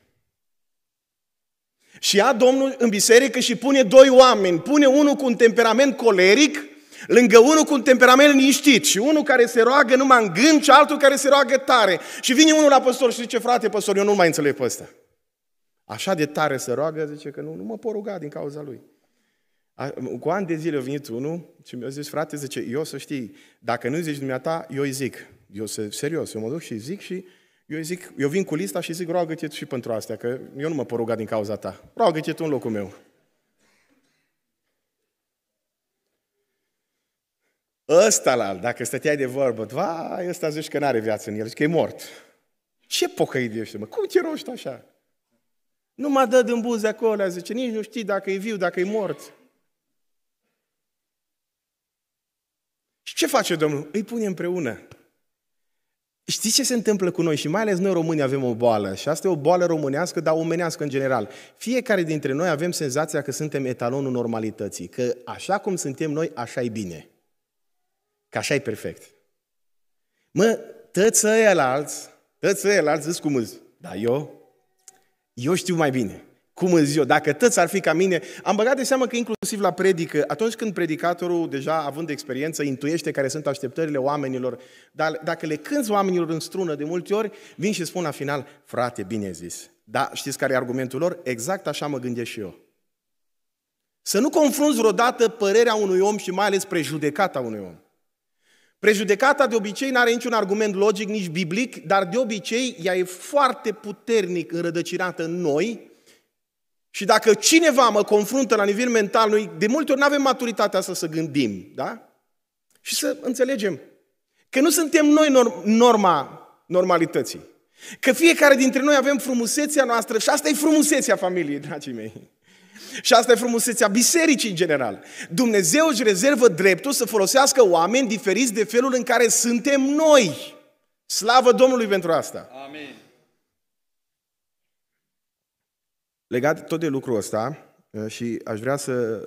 Și ia Domnul în biserică și pune doi oameni. Pune unul cu un temperament coleric Lângă unul cu un temperament liniștit și unul care se roagă numai în gând și altul care se roagă tare. Și vine unul la păstor și zice, frate, păstor, eu nu mai înțeleg pe ăsta. Așa de tare se roagă, zice că nu, nu mă pot ruga din cauza lui. A, cu ani de zile a venit unul și mi-a zis, frate, zice, eu să știi, dacă nu zici dumneata, eu îi zic. Eu să, serios, eu mă duc și îi zic și eu îi zic, eu vin cu lista și zic, roagă-te și pentru astea, că eu nu mă pot ruga din cauza ta. Roagă-te tu în locul meu. Ăsta la dacă stăteai de vorbă, va. ăsta zici că n-are viață în el, zici că e mort. Ce pocăit ești, mă? Cum te roști așa? Nu mă dă din buze acolo, zice, nici nu știi dacă e viu, dacă e mort. Și ce face Domnul? Îi pune împreună. Știți ce se întâmplă cu noi? Și mai ales noi români avem o boală. Și asta e o boală românească, dar omenească în general. Fiecare dintre noi avem senzația că suntem etalonul normalității. Că așa cum suntem noi, așa e bine. Că așa e perfect. Mă, tăți ăia alți, tăți ăia alți zic cum îți. Dar eu, eu știu mai bine cum îți eu. Dacă tăți ar fi ca mine, am băgat de seamă că inclusiv la predică, atunci când predicatorul, deja având experiență, intuiește care sunt așteptările oamenilor, dar dacă le cânți oamenilor în strună de multe ori, vin și spun la final, frate, bine zis. Da, știți care e argumentul lor? Exact așa mă gândesc și eu. Să nu confrunți vreodată părerea unui om și mai ales prejudecata unui om. Prejudecata de obicei nu are niciun argument logic, nici biblic, dar de obicei ea e foarte puternic înrădăcinată în noi și dacă cineva mă confruntă la nivel mental, noi de multe ori nu avem maturitatea asta să gândim, da? Și să înțelegem că nu suntem noi norma normalității. Că fiecare dintre noi avem frumusețea noastră și asta e frumusețea familiei, dragii mei. Și asta e frumusețea bisericii în general. Dumnezeu își rezervă dreptul să folosească oameni diferiți de felul în care suntem noi. Slavă Domnului pentru asta! Amin. Legat tot de lucrul ăsta, ă, și aș vrea să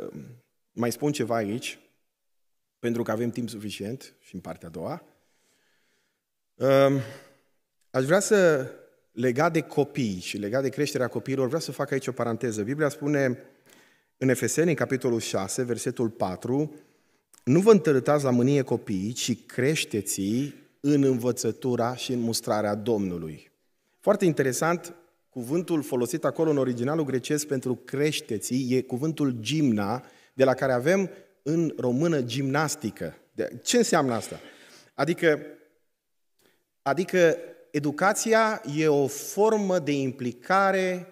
mai spun ceva aici, pentru că avem timp suficient și în partea a doua, aș vrea să legat de copii și legat de creșterea copiilor, vreau să fac aici o paranteză. Biblia spune în Efeseni, în capitolul 6, versetul 4, nu vă întărâtați la mânie copiii, ci creșteți în învățătura și în mustrarea Domnului. Foarte interesant, cuvântul folosit acolo în originalul grecesc pentru creșteți e cuvântul gimna, de la care avem în română gimnastică. Ce înseamnă asta? Adică, adică educația e o formă de implicare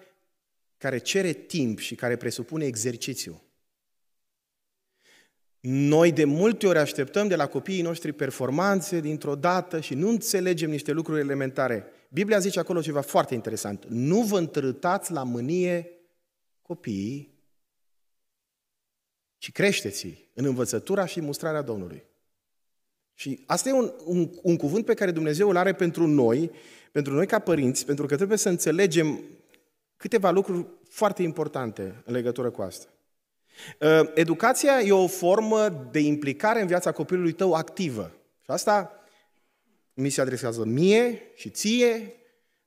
care cere timp și care presupune exercițiu. Noi de multe ori așteptăm de la copiii noștri performanțe dintr-o dată și nu înțelegem niște lucruri elementare. Biblia zice acolo ceva foarte interesant. Nu vă întârâtați la mânie copiii, ci creșteți în învățătura și mustrarea Domnului. Și asta e un, un, un cuvânt pe care Dumnezeu îl are pentru noi, pentru noi ca părinți, pentru că trebuie să înțelegem câteva lucruri foarte importante în legătură cu asta. Ă, educația e o formă de implicare în viața copilului tău activă. Și asta mi se adresează mie și ție,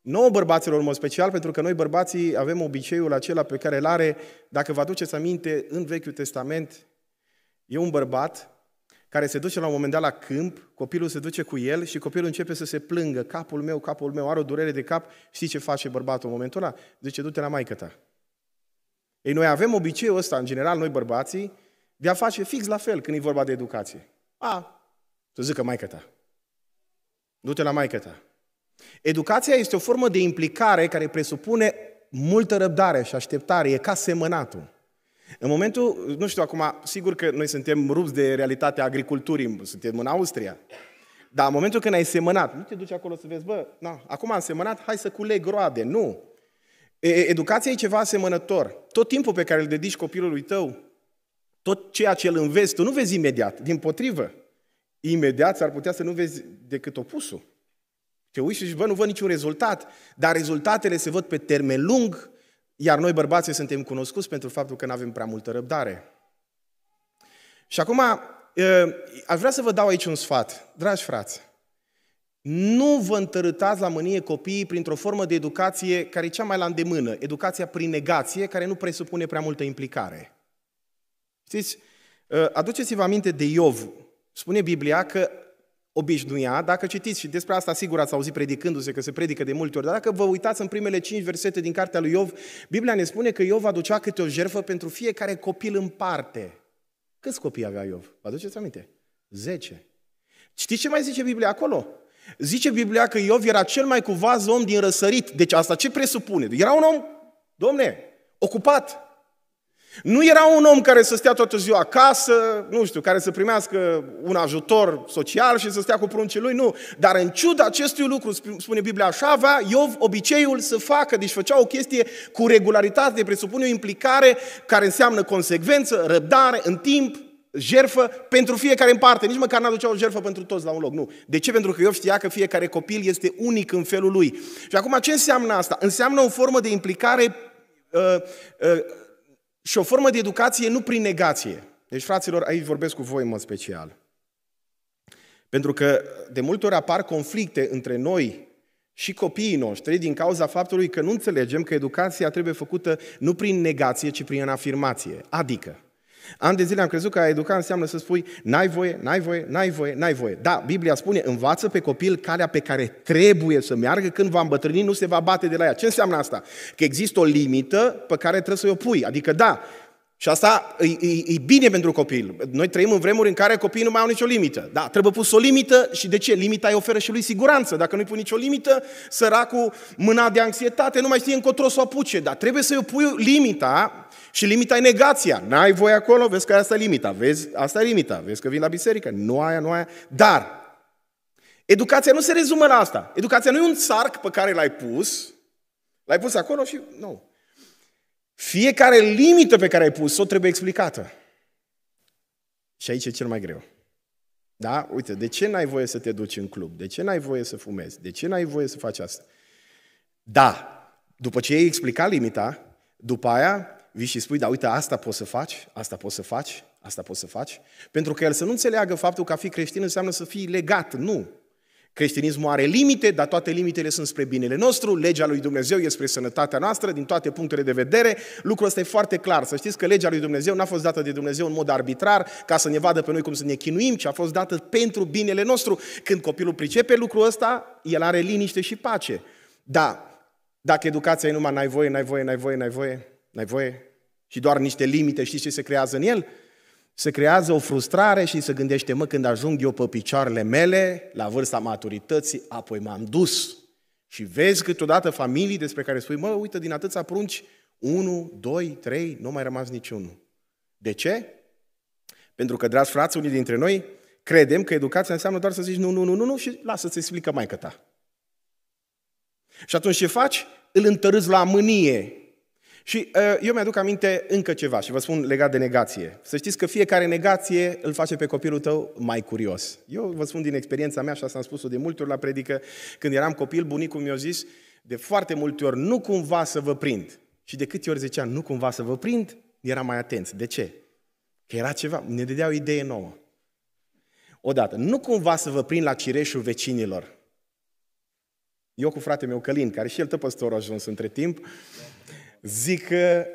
nouă bărbaților în mod special, pentru că noi bărbații avem obiceiul acela pe care îl are, dacă vă aduceți aminte, în Vechiul Testament, e un bărbat care se duce la un moment dat la câmp, copilul se duce cu el și copilul începe să se plângă, capul meu, capul meu, are o durere de cap, știi ce face bărbatul în momentul ăla? Zice, du-te la maică ta. Ei, noi avem obiceiul ăsta, în general, noi bărbații, de a face fix la fel când e vorba de educație. A, să zică maică ta. Du-te la maică ta. Educația este o formă de implicare care presupune multă răbdare și așteptare, e ca semănatul. În momentul, nu știu acum, sigur că noi suntem rupți de realitatea agriculturii, suntem în Austria, dar în momentul când ai semănat, nu te duci acolo să vezi, bă, na, acum am semănat, hai să culeg roade. Nu. Educația e ceva asemănător. Tot timpul pe care îl dedici copilului tău, tot ceea ce îl înveți, tu nu vezi imediat, din potrivă. Imediat s-ar putea să nu vezi decât opusul. Te uiți și bă, nu văd niciun rezultat, dar rezultatele se văd pe termen lung iar noi, bărbații, suntem cunoscuți pentru faptul că nu avem prea multă răbdare. Și acum, aș vrea să vă dau aici un sfat. Dragi frați, nu vă întărâtați la mânie copiii printr-o formă de educație care e cea mai la îndemână, educația prin negație, care nu presupune prea multă implicare. Știți, aduceți-vă aminte de Iov. Spune Biblia că obișnuia, dacă citiți, și despre asta sigur ați auzit predicându-se, că se predică de multe ori, dar dacă vă uitați în primele cinci versete din cartea lui Iov, Biblia ne spune că Iov aducea câte o jerfă pentru fiecare copil în parte. Câți copii avea Iov? Vă aduceți aminte? Zece. Știți ce mai zice Biblia acolo? Zice Biblia că Iov era cel mai cuvaz om din răsărit. Deci asta ce presupune? Era un om, domne, ocupat, nu era un om care să stea toată ziua acasă, nu știu, care să primească un ajutor social și să stea cu pruncii lui, nu. Dar în ciuda acestui lucru, spune Biblia așa, avea Iov obiceiul să facă, deci făcea o chestie cu regularitate, presupune o implicare care înseamnă consecvență, răbdare, în timp, jerfă pentru fiecare în parte. Nici măcar n-aducea o jerfă pentru toți la un loc, nu. De ce? Pentru că eu știa că fiecare copil este unic în felul lui. Și acum ce înseamnă asta? Înseamnă o formă de implicare uh, uh, și o formă de educație nu prin negație. Deci, fraților, aici vorbesc cu voi în mod special. Pentru că de multe ori apar conflicte între noi și copiii noștri din cauza faptului că nu înțelegem că educația trebuie făcută nu prin negație, ci prin afirmație. Adică, am de zile am crezut că a educa înseamnă să spui n-ai voie, n-ai voie, n-ai voie, n-ai voie. Da, Biblia spune, învață pe copil calea pe care trebuie să meargă, când va îmbătrâni nu se va bate de la ea. Ce înseamnă asta? Că există o limită pe care trebuie să o pui. Adică da, și asta e, e, e bine pentru copil. Noi trăim în vremuri în care copiii nu mai au nicio limită. Da, trebuie pus o limită și de ce? Limita îi oferă și lui siguranță. Dacă nu-i pui nicio limită, săracul mâna de anxietate nu mai știe încotro să o apuce. Dar trebuie să-i pui limita și limita e negația. N-ai voie acolo, vezi că asta e limita, vezi, asta e limita, vezi că vin la biserică, nu aia, nu aia. Dar, educația nu se rezumă la asta. Educația nu e un sarc pe care l-ai pus, l-ai pus acolo și nu. Fiecare limită pe care ai pus-o trebuie explicată. Și aici e cel mai greu. Da? Uite, de ce n-ai voie să te duci în club? De ce n-ai voie să fumezi? De ce n-ai voie să faci asta? Da, după ce ai explicat limita, după aia vii și spui, da, uite, asta poți să faci, asta poți să faci, asta poți să faci, pentru că el să nu înțeleagă faptul că a fi creștin înseamnă să fii legat, nu. Creștinismul are limite, dar toate limitele sunt spre binele nostru, legea lui Dumnezeu e spre sănătatea noastră, din toate punctele de vedere. Lucrul ăsta e foarte clar. Să știți că legea lui Dumnezeu n-a fost dată de Dumnezeu în mod arbitrar, ca să ne vadă pe noi cum să ne chinuim, ci a fost dată pentru binele nostru. Când copilul pricepe lucrul ăsta, el are liniște și pace. Da, dacă educația e numai n-ai voie, n-ai voie, n-ai voie, n-ai voie, N-ai voie? Și doar niște limite, știți ce se creează în el? Se creează o frustrare și se gândește, mă, când ajung eu pe picioarele mele, la vârsta maturității, apoi m-am dus. Și vezi câteodată familii despre care spui, mă, uite, din atâția prunci, unu doi trei nu mai rămas niciunul. De ce? Pentru că, dragi frați, unii dintre noi credem că educația înseamnă doar să zici nu, nu, nu, nu, nu și lasă să-ți explică mai ta. Și atunci ce faci? Îl întărâți la mânie, și uh, eu mi-aduc aminte încă ceva și vă spun legat de negație. Să știți că fiecare negație îl face pe copilul tău mai curios. Eu vă spun din experiența mea și asta am spus-o de multe ori la predică, când eram copil, bunicul mi-a zis de foarte multe ori, nu cumva să vă prind. Și de câte ori zicea, nu cumva să vă prind, eram mai atenți. De ce? Că era ceva, ne dădea o idee nouă. Odată, nu cumva să vă prind la cireșul vecinilor. Eu cu fratele meu Călin, care și el tăpăstor a ajuns între timp, Zic,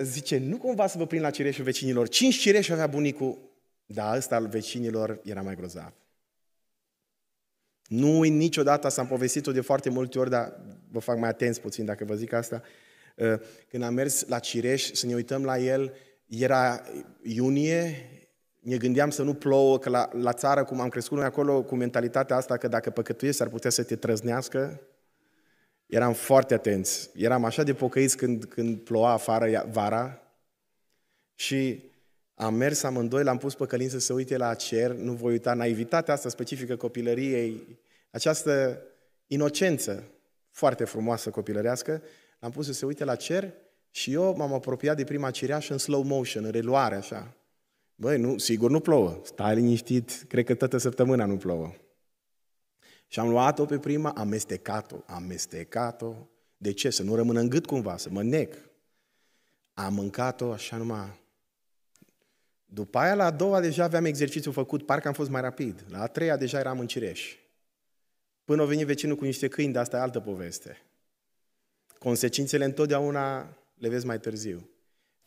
zice, nu cumva să vă prind la cireșul vecinilor. Cinci cireși avea bunicul, dar ăsta al vecinilor era mai grozav. Nu uit niciodată, s am povestit-o de foarte multe ori, dar vă fac mai atenți puțin dacă vă zic asta. Uh, când am mers la Cireș să ne uităm la el, era iunie, ne gândeam să nu plouă, că la, la țară, cum am crescut noi acolo, cu mentalitatea asta că dacă păcătuiești ar putea să te trăznească, Eram foarte atenți. Eram așa de pocăiți când, când ploua afară vara și am mers amândoi, l-am pus pe Călin să se uite la cer, nu voi uita naivitatea asta specifică copilăriei, această inocență foarte frumoasă copilărească, l-am pus să se uite la cer și eu m-am apropiat de prima cireașă în slow motion, în reluare așa. Băi, nu, sigur nu plouă. Stai liniștit, cred că toată săptămâna nu plouă. Și am luat-o pe prima, amestecat-o, amestecat-o. De ce? Să nu rămână în gât cumva, să mă nec. Am mâncat-o așa numai. După aia, la a doua, deja aveam exercițiul făcut, parcă am fost mai rapid. La a treia, deja eram în cireș. Până a venit vecinul cu niște câini, dar asta e altă poveste. Consecințele întotdeauna le vezi mai târziu.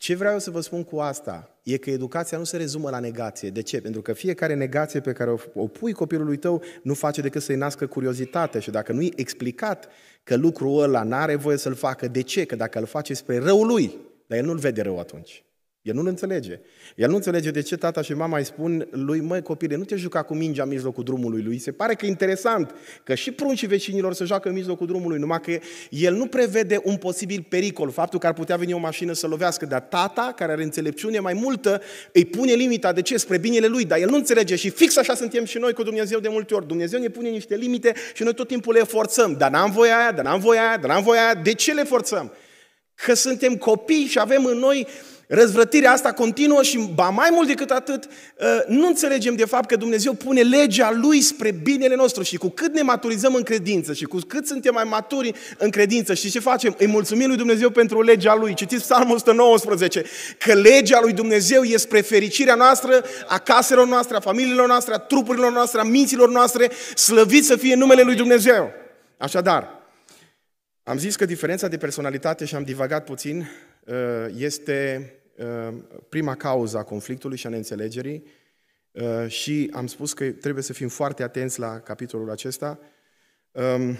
Ce vreau să vă spun cu asta e că educația nu se rezumă la negație. De ce? Pentru că fiecare negație pe care o pui copilului tău nu face decât să-i nască curiozitate și dacă nu-i explicat că lucrul ăla n-are voie să-l facă, de ce? Că dacă îl face spre răul lui, dar el nu-l vede rău atunci. El nu-l înțelege. El nu înțelege de ce tata și mama îi spun lui, măi copile, nu te juca cu mingea în mijlocul drumului lui. Se pare că e interesant că și pruncii vecinilor se joacă în mijlocul drumului, numai că el nu prevede un posibil pericol, faptul că ar putea veni o mașină să lovească, dar tata, care are înțelepciune mai multă, îi pune limita, de ce? Spre binele lui, dar el nu înțelege și fix așa suntem și noi cu Dumnezeu de multe ori. Dumnezeu ne pune niște limite și noi tot timpul le forțăm, dar n-am voia aia, dar n-am voia aia, dar n-am voia aia. De ce le forțăm? Că suntem copii și avem în noi uh, răzvrătirea asta continuă și, ba mai mult decât atât, ă, nu înțelegem de fapt că Dumnezeu pune legea Lui spre binele nostru și cu cât ne maturizăm în credință și cu cât suntem mai maturi în credință, și ce facem? Îi mulțumim lui Dumnezeu pentru legea Lui. Citiți Psalmul 119, că legea lui Dumnezeu e spre fericirea noastră, a caselor noastre, a familiilor noastre, a trupurilor noastre, a minților noastre, slăvit să fie numele lui Dumnezeu. Așadar, am zis că diferența de personalitate, și am divagat puțin, Uh, este uh, prima cauză a conflictului și a neînțelegerii uh, și am spus că trebuie să fim foarte atenți la capitolul acesta. Um,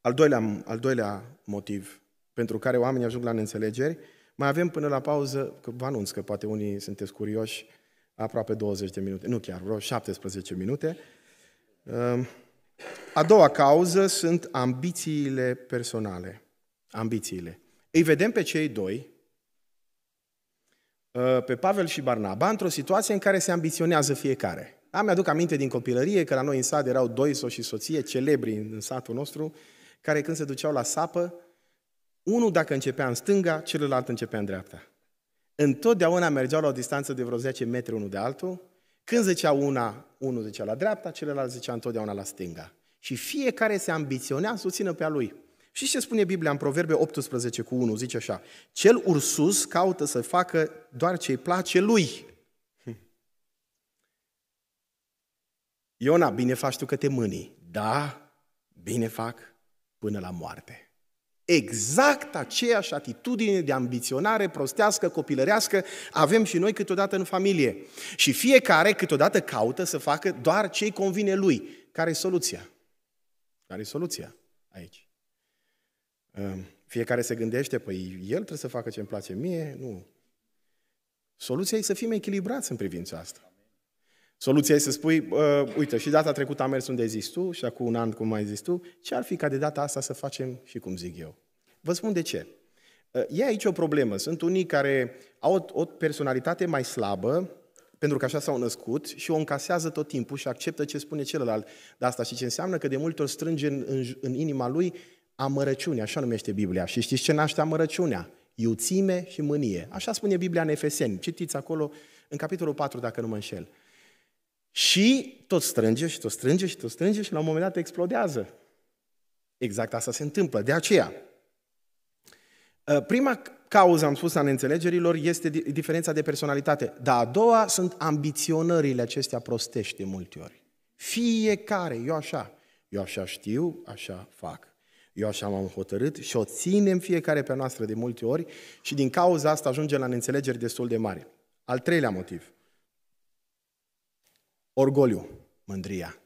al doilea, al doilea motiv pentru care oamenii ajung la neînțelegeri, mai avem până la pauză, că vă anunț că poate unii sunteți curioși, aproape 20 de minute, nu chiar, vreo 17 minute. Um, a doua cauză sunt ambițiile personale. Ambițiile îi vedem pe cei doi, uh, pe Pavel și Barnaba, într-o situație în care se ambiționează fiecare. Da, mi-aduc aminte din copilărie că la noi în sat erau doi soți și soție celebri în satul nostru, care când se duceau la sapă, unul dacă începea în stânga, celălalt începea în dreapta. Întotdeauna mergeau la o distanță de vreo 10 metri unul de altul, când zicea una, unul zicea la dreapta, celălalt zicea întotdeauna la stânga. Și fiecare se ambiționea să țină pe a lui. Și ce spune Biblia în Proverbe 18 cu 1? Zice așa, cel ursus caută să facă doar ce-i place lui. Hm. Iona, bine faci tu că te mâni. Da, bine fac până la moarte. Exact aceeași atitudine de ambiționare prostească, copilărească avem și noi câteodată în familie. Și fiecare câteodată caută să facă doar ce-i convine lui. Care e soluția? Care e soluția aici? Ehm, fiecare se gândește, păi el trebuie să facă ce îmi place mie, nu. Soluția e să fim echilibrați în privința asta. Soluția e să spui, uite, și data trecută am mers unde zis tu și acum un an cum mai zis tu, ce ar fi ca de data asta să facem și cum zic eu? Vă spun de ce. Ehm, e aici o problemă. Sunt unii care au o, o personalitate mai slabă, pentru că așa s-au născut și o încasează tot timpul și acceptă ce spune celălalt de asta. Și ce înseamnă că de multe ori strânge în, în, în inima lui amărăciunea, așa numește Biblia. Și știți ce naște amărăciunea? Iuțime și mânie. Așa spune Biblia în Efeseni. Citiți acolo în capitolul 4, dacă nu mă înșel. Și tot strânge și tot strânge și tot strânge și la un moment dat explodează. Exact asta se întâmplă. De aceea, ă, prima cauză, am spus, a neînțelegerilor este diferența de personalitate. Dar a doua sunt ambiționările acestea prostești de multe ori. Fiecare, eu așa, eu așa știu, așa fac. Eu așa m-am hotărât și o ținem fiecare pe noastră de multe ori și din cauza asta ajunge la înțelegeri destul de mari. Al treilea motiv. Orgoliu, mândria.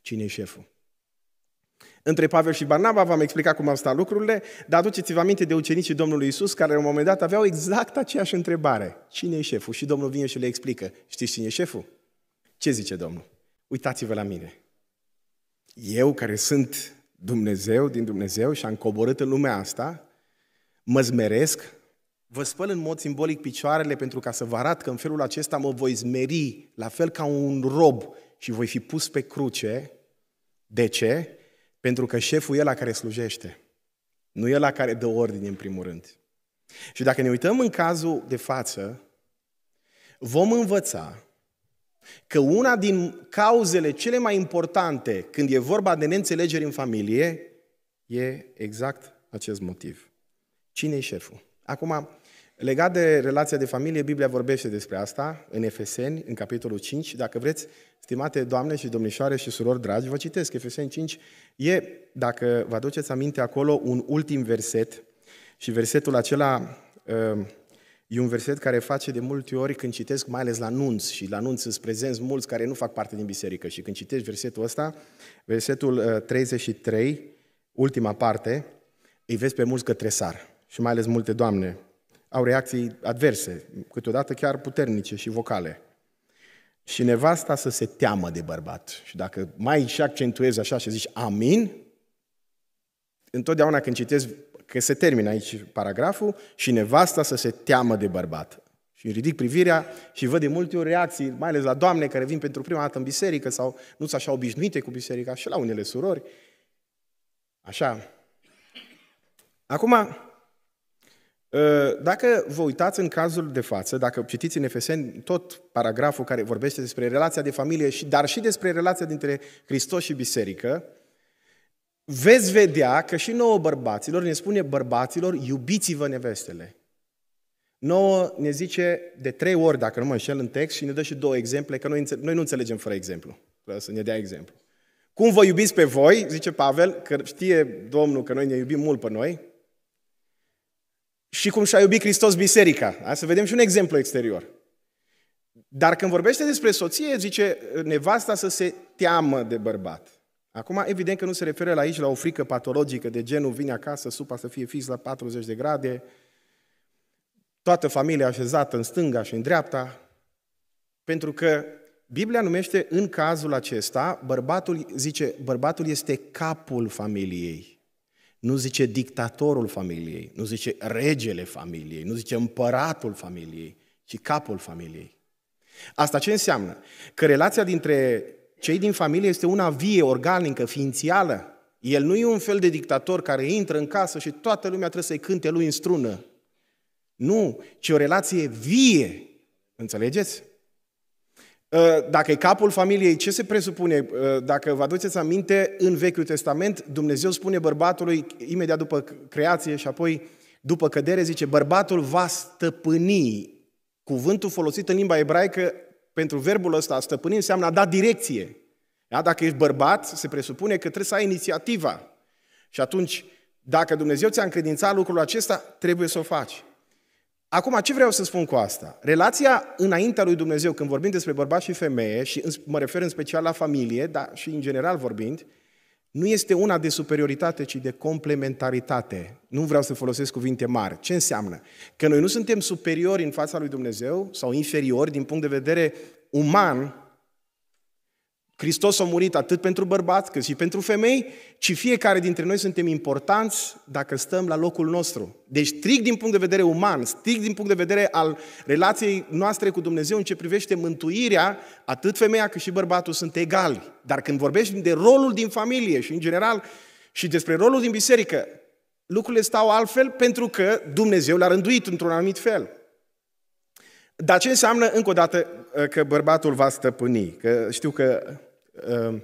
Cine e șeful? Între Pavel și Barnaba v-am explicat cum au stat lucrurile, dar aduceți-vă aminte de ucenicii Domnului Isus care la un moment dat aveau exact aceeași întrebare. Cine e șeful? Și Domnul vine și le explică. Știți cine e șeful? Ce zice Domnul? Uitați-vă la mine. Eu care sunt Dumnezeu din Dumnezeu și am coborât în lumea asta, mă zmeresc, vă spăl în mod simbolic picioarele pentru ca să vă arăt că în felul acesta mă voi zmeri, la fel ca un rob și voi fi pus pe cruce. De ce? Pentru că șeful e la care slujește. Nu e la care dă ordine, în primul rând. Și dacă ne uităm în cazul de față, vom învăța că una din cauzele cele mai importante când e vorba de neînțelegeri în familie e exact acest motiv. Cine e șeful? Acum, legat de relația de familie, Biblia vorbește despre asta în Efeseni, în capitolul 5. Dacă vreți, stimate doamne și domnișoare și surori dragi, vă citesc Efeseni 5. E, dacă vă aduceți aminte acolo, un ultim verset și versetul acela uh, E un verset care face de multe ori când citesc, mai ales la nunți, și la nunți sunt prezenți mulți care nu fac parte din biserică. Și când citești versetul ăsta, versetul 33, uh, ultima parte, îi vezi pe mulți că tresar. Și mai ales multe doamne au reacții adverse, câteodată chiar puternice și vocale. Și nevasta să se teamă de bărbat. Și dacă mai și accentuezi așa și zici amin, întotdeauna când citesc că se termină aici paragraful, și nevasta să se teamă de bărbat. Și ridic privirea și văd de multe ori reacții, mai ales la doamne care vin pentru prima dată în biserică sau nu sunt așa obișnuite cu biserica și la unele surori. Așa. Acum, ă, dacă vă uitați în cazul de față, dacă citiți în Efeseni tot paragraful care vorbește despre relația de familie, și dar și despre relația dintre Hristos și biserică, veți vedea că și nouă bărbaților, ne spune bărbaților, iubiți-vă nevestele. Nouă ne zice de trei ori, dacă nu mă înșel în text, și ne dă și două exemple, că noi, noi nu înțelegem fără exemplu. Vreau să ne dea exemplu. Cum vă iubiți pe voi, zice Pavel, că știe Domnul că noi ne iubim mult pe noi, și cum și-a iubit Hristos biserica. Hai să vedem și un exemplu exterior. Dar când vorbește despre soție, zice nevasta să se teamă de bărbat. Acum, evident că nu se referă la aici la o frică patologică de genul vine acasă, supa să fie fix la 40 de grade, toată familia așezată în stânga și în dreapta, pentru că Biblia numește în cazul acesta, bărbatul, zice, bărbatul este capul familiei. Nu zice dictatorul familiei, nu zice regele familiei, nu zice împăratul familiei, ci capul familiei. Asta ce înseamnă? Că relația dintre cei din familie este una vie, organică, ființială. El nu e un fel de dictator care intră în casă și toată lumea trebuie să-i cânte lui în strună. Nu, ci o relație vie. Înțelegeți? Ă, dacă e capul familiei, ce se presupune? Ă, dacă vă aduceți aminte, în Vechiul Testament, Dumnezeu spune bărbatului, imediat după creație și apoi după cădere, zice, bărbatul va stăpâni. Cuvântul folosit în limba ebraică pentru verbul ăsta, a stăpâni, înseamnă a da direcție. Da? Dacă ești bărbat, se presupune că trebuie să ai inițiativa. Și atunci, dacă Dumnezeu ți-a încredințat lucrul acesta, trebuie să o faci. Acum, ce vreau să spun cu asta? Relația înaintea lui Dumnezeu, când vorbim despre bărbat și femeie, și mă refer în special la familie, dar și în general vorbind, nu este una de superioritate, ci de complementaritate. Nu vreau să folosesc cuvinte mari. Ce înseamnă? Că noi nu suntem superiori în fața lui Dumnezeu sau inferiori din punct de vedere uman, Hristos a murit atât pentru bărbați cât și pentru femei, ci fiecare dintre noi suntem importanți dacă stăm la locul nostru. Deci strict din punct de vedere uman, strict din punct de vedere al relației noastre cu Dumnezeu în ce privește mântuirea, atât femeia cât și bărbatul sunt egali. Dar când vorbești de rolul din familie și în general și despre rolul din biserică, lucrurile stau altfel pentru că Dumnezeu l-a rânduit într-un anumit fel. Dar ce înseamnă, încă o dată, că bărbatul va stăpâni? Că știu că Ehm,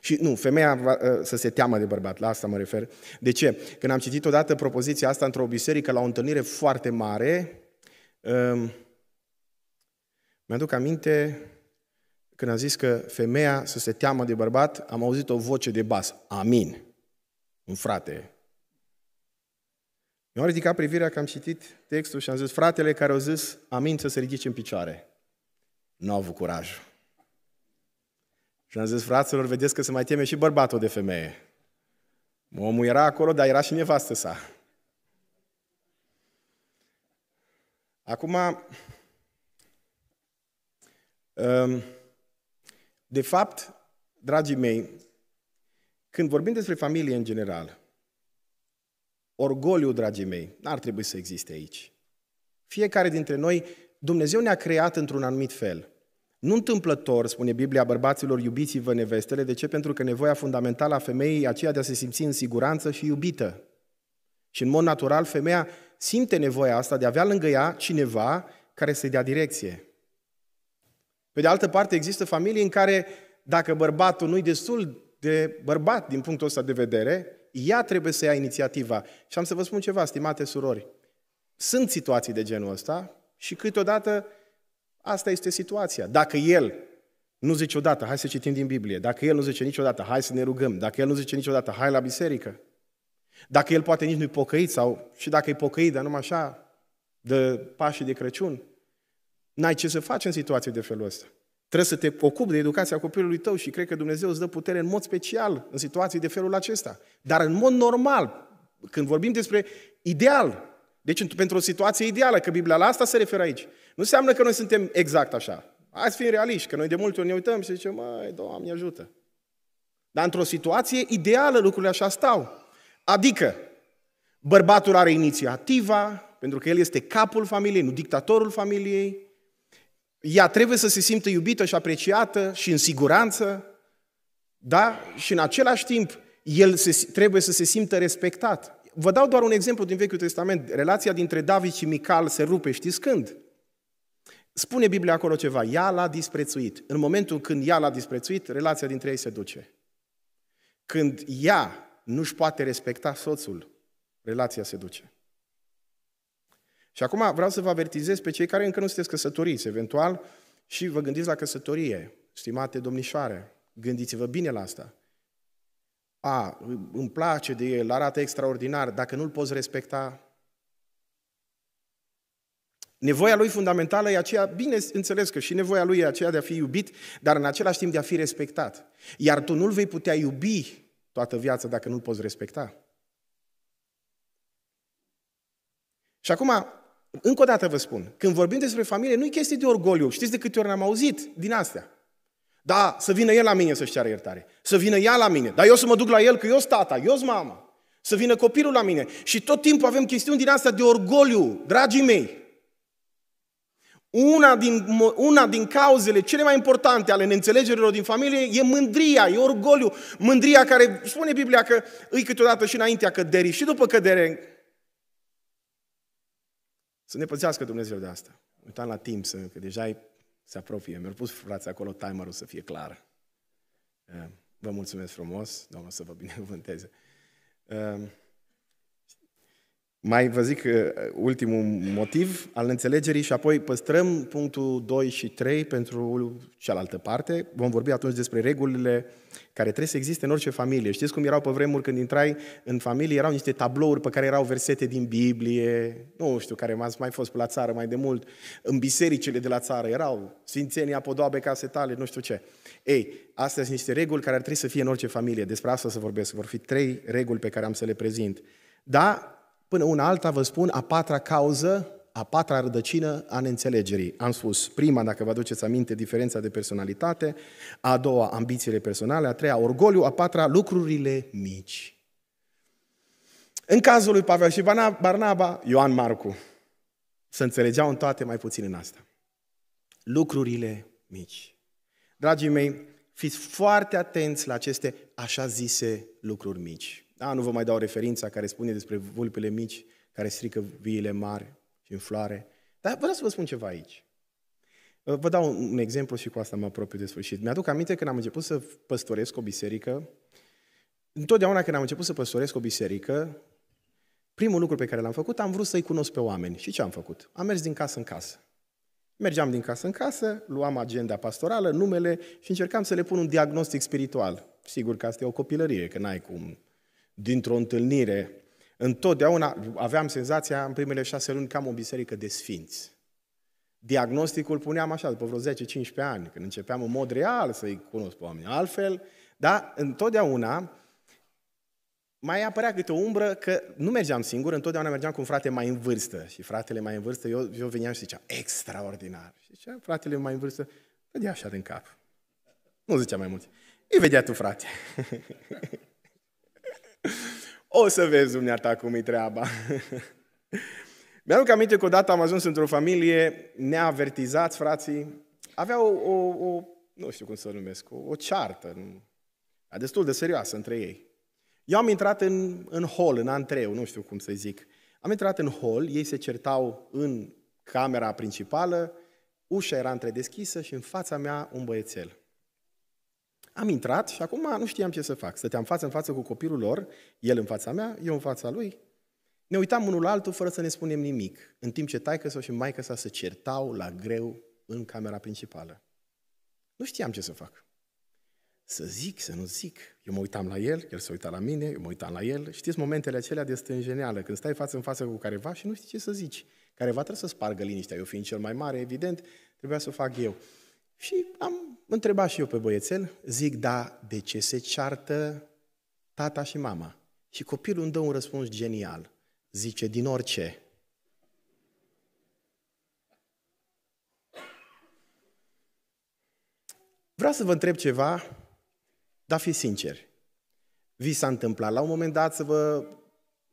și nu, femeia va, eh, să se teamă de bărbat, la asta mă refer. De ce? Când am citit odată propoziția asta într-o biserică, la o întâlnire foarte mare, ehm, mi-aduc aminte când a zis că femeia să se teamă de bărbat, am auzit o voce de bas. Amin. Un frate. Mi-am ridicat privirea că am citit textul și am zis, fratele care au zis, amin, să se ridice în picioare. Nu au avut curajul. Și am zis, fraților, vedeți că se mai teme și bărbatul de femeie. Omul era acolo, dar era și nevastă sa. Acum, um, de fapt, dragii mei, când vorbim despre familie în general, orgoliu, dragii mei, n-ar trebui să existe aici. Fiecare dintre noi, Dumnezeu ne-a creat într-un anumit fel – nu întâmplător, spune Biblia bărbaților, iubiți-vă nevestele. De ce? Pentru că nevoia fundamentală a femeii e aceea de a se simți în siguranță și iubită. Și în mod natural, femeia simte nevoia asta de a avea lângă ea cineva care să-i dea direcție. Pe de altă parte, există familii în care, dacă bărbatul nu-i destul de bărbat din punctul ăsta de vedere, ea trebuie să ia inițiativa. Și am să vă spun ceva, stimate surori. Sunt situații de genul ăsta și câteodată Asta este situația. Dacă el nu zice odată, hai să citim din Biblie, dacă el nu zice niciodată, hai să ne rugăm, dacă el nu zice niciodată, hai la biserică, dacă el poate nici nu-i pocăit sau și dacă e pocăit, dar numai așa, de pașii de Crăciun, n-ai ce să faci în situații de felul ăsta. Trebuie să te ocupi de educația copilului tău și cred că Dumnezeu îți dă putere în mod special în situații de felul acesta. Dar în mod normal, când vorbim despre ideal, deci pentru o situație ideală, că Biblia la asta se referă aici, nu înseamnă că noi suntem exact așa. Hai să fim realiști, că noi de multe ori ne uităm și zicem, măi, Doamne, ajută. Dar într-o situație ideală lucrurile așa stau. Adică, bărbatul are inițiativa, pentru că el este capul familiei, nu dictatorul familiei. Ea trebuie să se simtă iubită și apreciată și în siguranță, da? Și în același timp, el se, trebuie să se simtă respectat. Vă dau doar un exemplu din Vechiul Testament. Relația dintre David și Mical se rupe, știți când? Spune Biblia acolo ceva, ea l-a disprețuit. În momentul când ea l-a disprețuit, relația dintre ei se duce. Când ea nu-și poate respecta soțul, relația se duce. Și acum vreau să vă avertizez pe cei care încă nu sunteți căsătoriți, eventual, și vă gândiți la căsătorie, stimate domnișoare, gândiți-vă bine la asta. A, îmi place de el, arată extraordinar, dacă nu-l poți respecta, Nevoia lui fundamentală e aceea, bine înțeles că și nevoia lui e aceea de a fi iubit, dar în același timp de a fi respectat. Iar tu nu-l vei putea iubi toată viața dacă nu-l poți respecta. Și acum, încă o dată vă spun, când vorbim despre familie, nu e chestie de orgoliu. Știți de câte ori am auzit din astea? Da, să vină el la mine să-și ceară iertare. Să vină ea la mine. Dar eu să mă duc la el, că eu sunt tata, eu sunt mama. Să vină copilul la mine. Și tot timpul avem chestiuni din asta de orgoliu, dragii mei. Una din, una din cauzele cele mai importante ale neînțelegerilor din familie e mândria, e orgoliu. Mândria care spune Biblia că îi câteodată și înaintea căderii și după cădere. Să ne pățească Dumnezeu de asta. Uitam la timp, să, că deja se apropie. Mi-au pus frații acolo timerul să fie clar. Eh, vă mulțumesc frumos, Domnul să vă binecuvânteze. Eh, mai vă zic uh, ultimul motiv al înțelegerii și apoi păstrăm punctul 2 și 3 pentru cealaltă parte. Vom vorbi atunci despre regulile care trebuie să existe în orice familie. Știți cum erau pe vremuri când intrai în familie? Erau niște tablouri pe care erau versete din Biblie, nu știu, care m-ați mai fost la țară mai de mult, în bisericile de la țară erau sfințenii, apodoabe, case tale, nu știu ce. Ei, astea sunt niște reguli care ar trebui să fie în orice familie. Despre asta să vorbesc. Vor fi trei reguli pe care am să le prezint. Da, Până una alta, vă spun, a patra cauză, a patra rădăcină a neînțelegerii. Am spus prima, dacă vă aduceți aminte, diferența de personalitate, a doua, ambițiile personale, a treia, orgoliu, a patra, lucrurile mici. În cazul lui Pavel și Barnaba, Ioan Marcu. Să înțelegeau în toate, mai puțin în asta. Lucrurile mici. Dragii mei, fiți foarte atenți la aceste așa zise lucruri mici. Da, nu vă mai dau referința care spune despre vulpile mici care strică viile mari și în floare. Dar vreau să vă spun ceva aici. Vă dau un exemplu și cu asta mă apropiu de sfârșit. Mi-aduc aminte când am început să păstoresc o biserică, întotdeauna când am început să păstoresc o biserică, primul lucru pe care l-am făcut, am vrut să-i cunosc pe oameni. Și ce am făcut? Am mers din casă în casă. Mergeam din casă în casă, luam agenda pastorală, numele și încercam să le pun un diagnostic spiritual. Sigur că asta e o copilărie, că n-ai cum dintr-o întâlnire, întotdeauna aveam senzația în primele șase luni că am o biserică de sfinți. Diagnosticul puneam așa, după vreo 10-15 ani, când începeam în mod real să-i cunosc pe oameni. Altfel, dar întotdeauna mai apărea câte o umbră că nu mergeam singur, întotdeauna mergeam cu un frate mai în vârstă. Și fratele mai în vârstă, eu, eu veneam și ziceam, extraordinar. Și zicea, fratele mai în vârstă, vedea așa din cap. Nu zicea mai mult. Îi vedea tu, frate. O să vezi dumneata cum e treaba. Mi-aduc aminte că odată am ajuns într-o familie, neavertizați, frații, avea o, o, o nu știu cum să o numesc, o, o ceartă, destul de serioasă între ei. Eu am intrat în, în hol, în antreu, nu știu cum să zic. Am intrat în hol, ei se certau în camera principală, ușa era întredeschisă și în fața mea un băiețel. Am intrat și acum nu știam ce să fac. Stăteam față în față cu copilul lor, el în fața mea, eu în fața lui. Ne uitam unul la altul fără să ne spunem nimic, în timp ce taică sau și maică sa se certau la greu în camera principală. Nu știam ce să fac. Să zic, să nu zic. Eu mă uitam la el, el se uita la mine, eu mă uitam la el. Știți momentele acelea de stânjeneală, când stai față în față cu careva și nu știi ce să zici. Careva trebuie să spargă liniștea. Eu fiind cel mai mare, evident, trebuia să o fac eu. Și am întrebat și eu pe băiețel, zic, da, de ce se ceartă tata și mama? Și copilul îmi dă un răspuns genial. Zice, din orice. Vreau să vă întreb ceva, dar fi sincer. Vi s-a întâmplat la un moment dat să vă...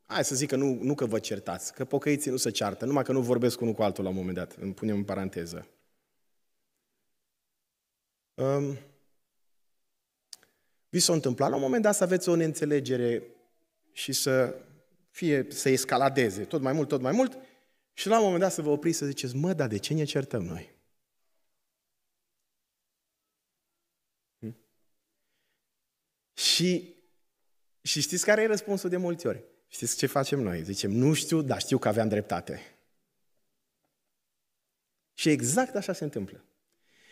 Hai să zic că nu, nu că vă certați, că pocăiții nu se ceartă, numai că nu vorbesc unul cu altul la un moment dat. Îmi punem în paranteză. Um, vi s-a întâmplat la un moment dat să aveți o neînțelegere și să fie, să escaladeze tot mai mult, tot mai mult și la un moment dat să vă opriți să ziceți, mă, dar de ce ne certăm noi? Hm? Și, și știți care e răspunsul de multe ori? Știți ce facem noi? Zicem, nu știu, dar știu că aveam dreptate. Și exact așa se întâmplă.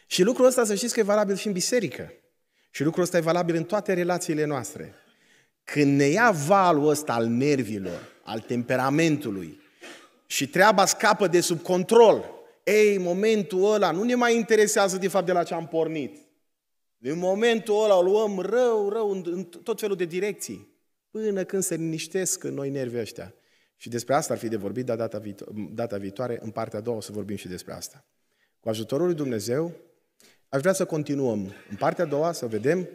Și lucrul ăsta să știți că e valabil și în biserică. Și lucrul ăsta e valabil în toate relațiile noastre. Când ne ia valul ăsta al nervilor, al temperamentului și treaba scapă de sub control, ei, momentul ăla nu ne mai interesează de fapt de la ce am pornit. În momentul ăla o luăm rău, rău, în, în tot felul de direcții, până când se liniștesc în noi nervii ăștia. Și despre asta ar fi de vorbit, dar data, viito- data viitoare, în partea a doua, o să vorbim și despre asta. Cu ajutorul lui Dumnezeu, Aș vrea să continuăm în partea a doua, să vedem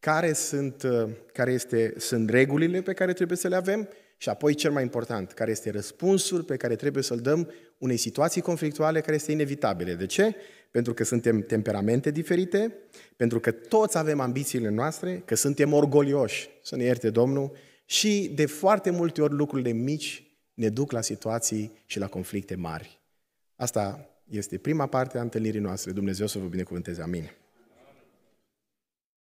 care, sunt, uh, care este, sunt regulile pe care trebuie să le avem și apoi, cel mai important, care este răspunsul pe care trebuie să-l dăm unei situații conflictuale care este inevitabile. De ce? Pentru că suntem temperamente diferite, pentru că toți avem ambițiile noastre, că suntem orgolioși, să ne ierte Domnul, și de foarte multe ori lucrurile mici ne duc la situații și la conflicte mari. Asta este prima parte a întâlnirii noastre. Dumnezeu să vă binecuvânteze. Amin.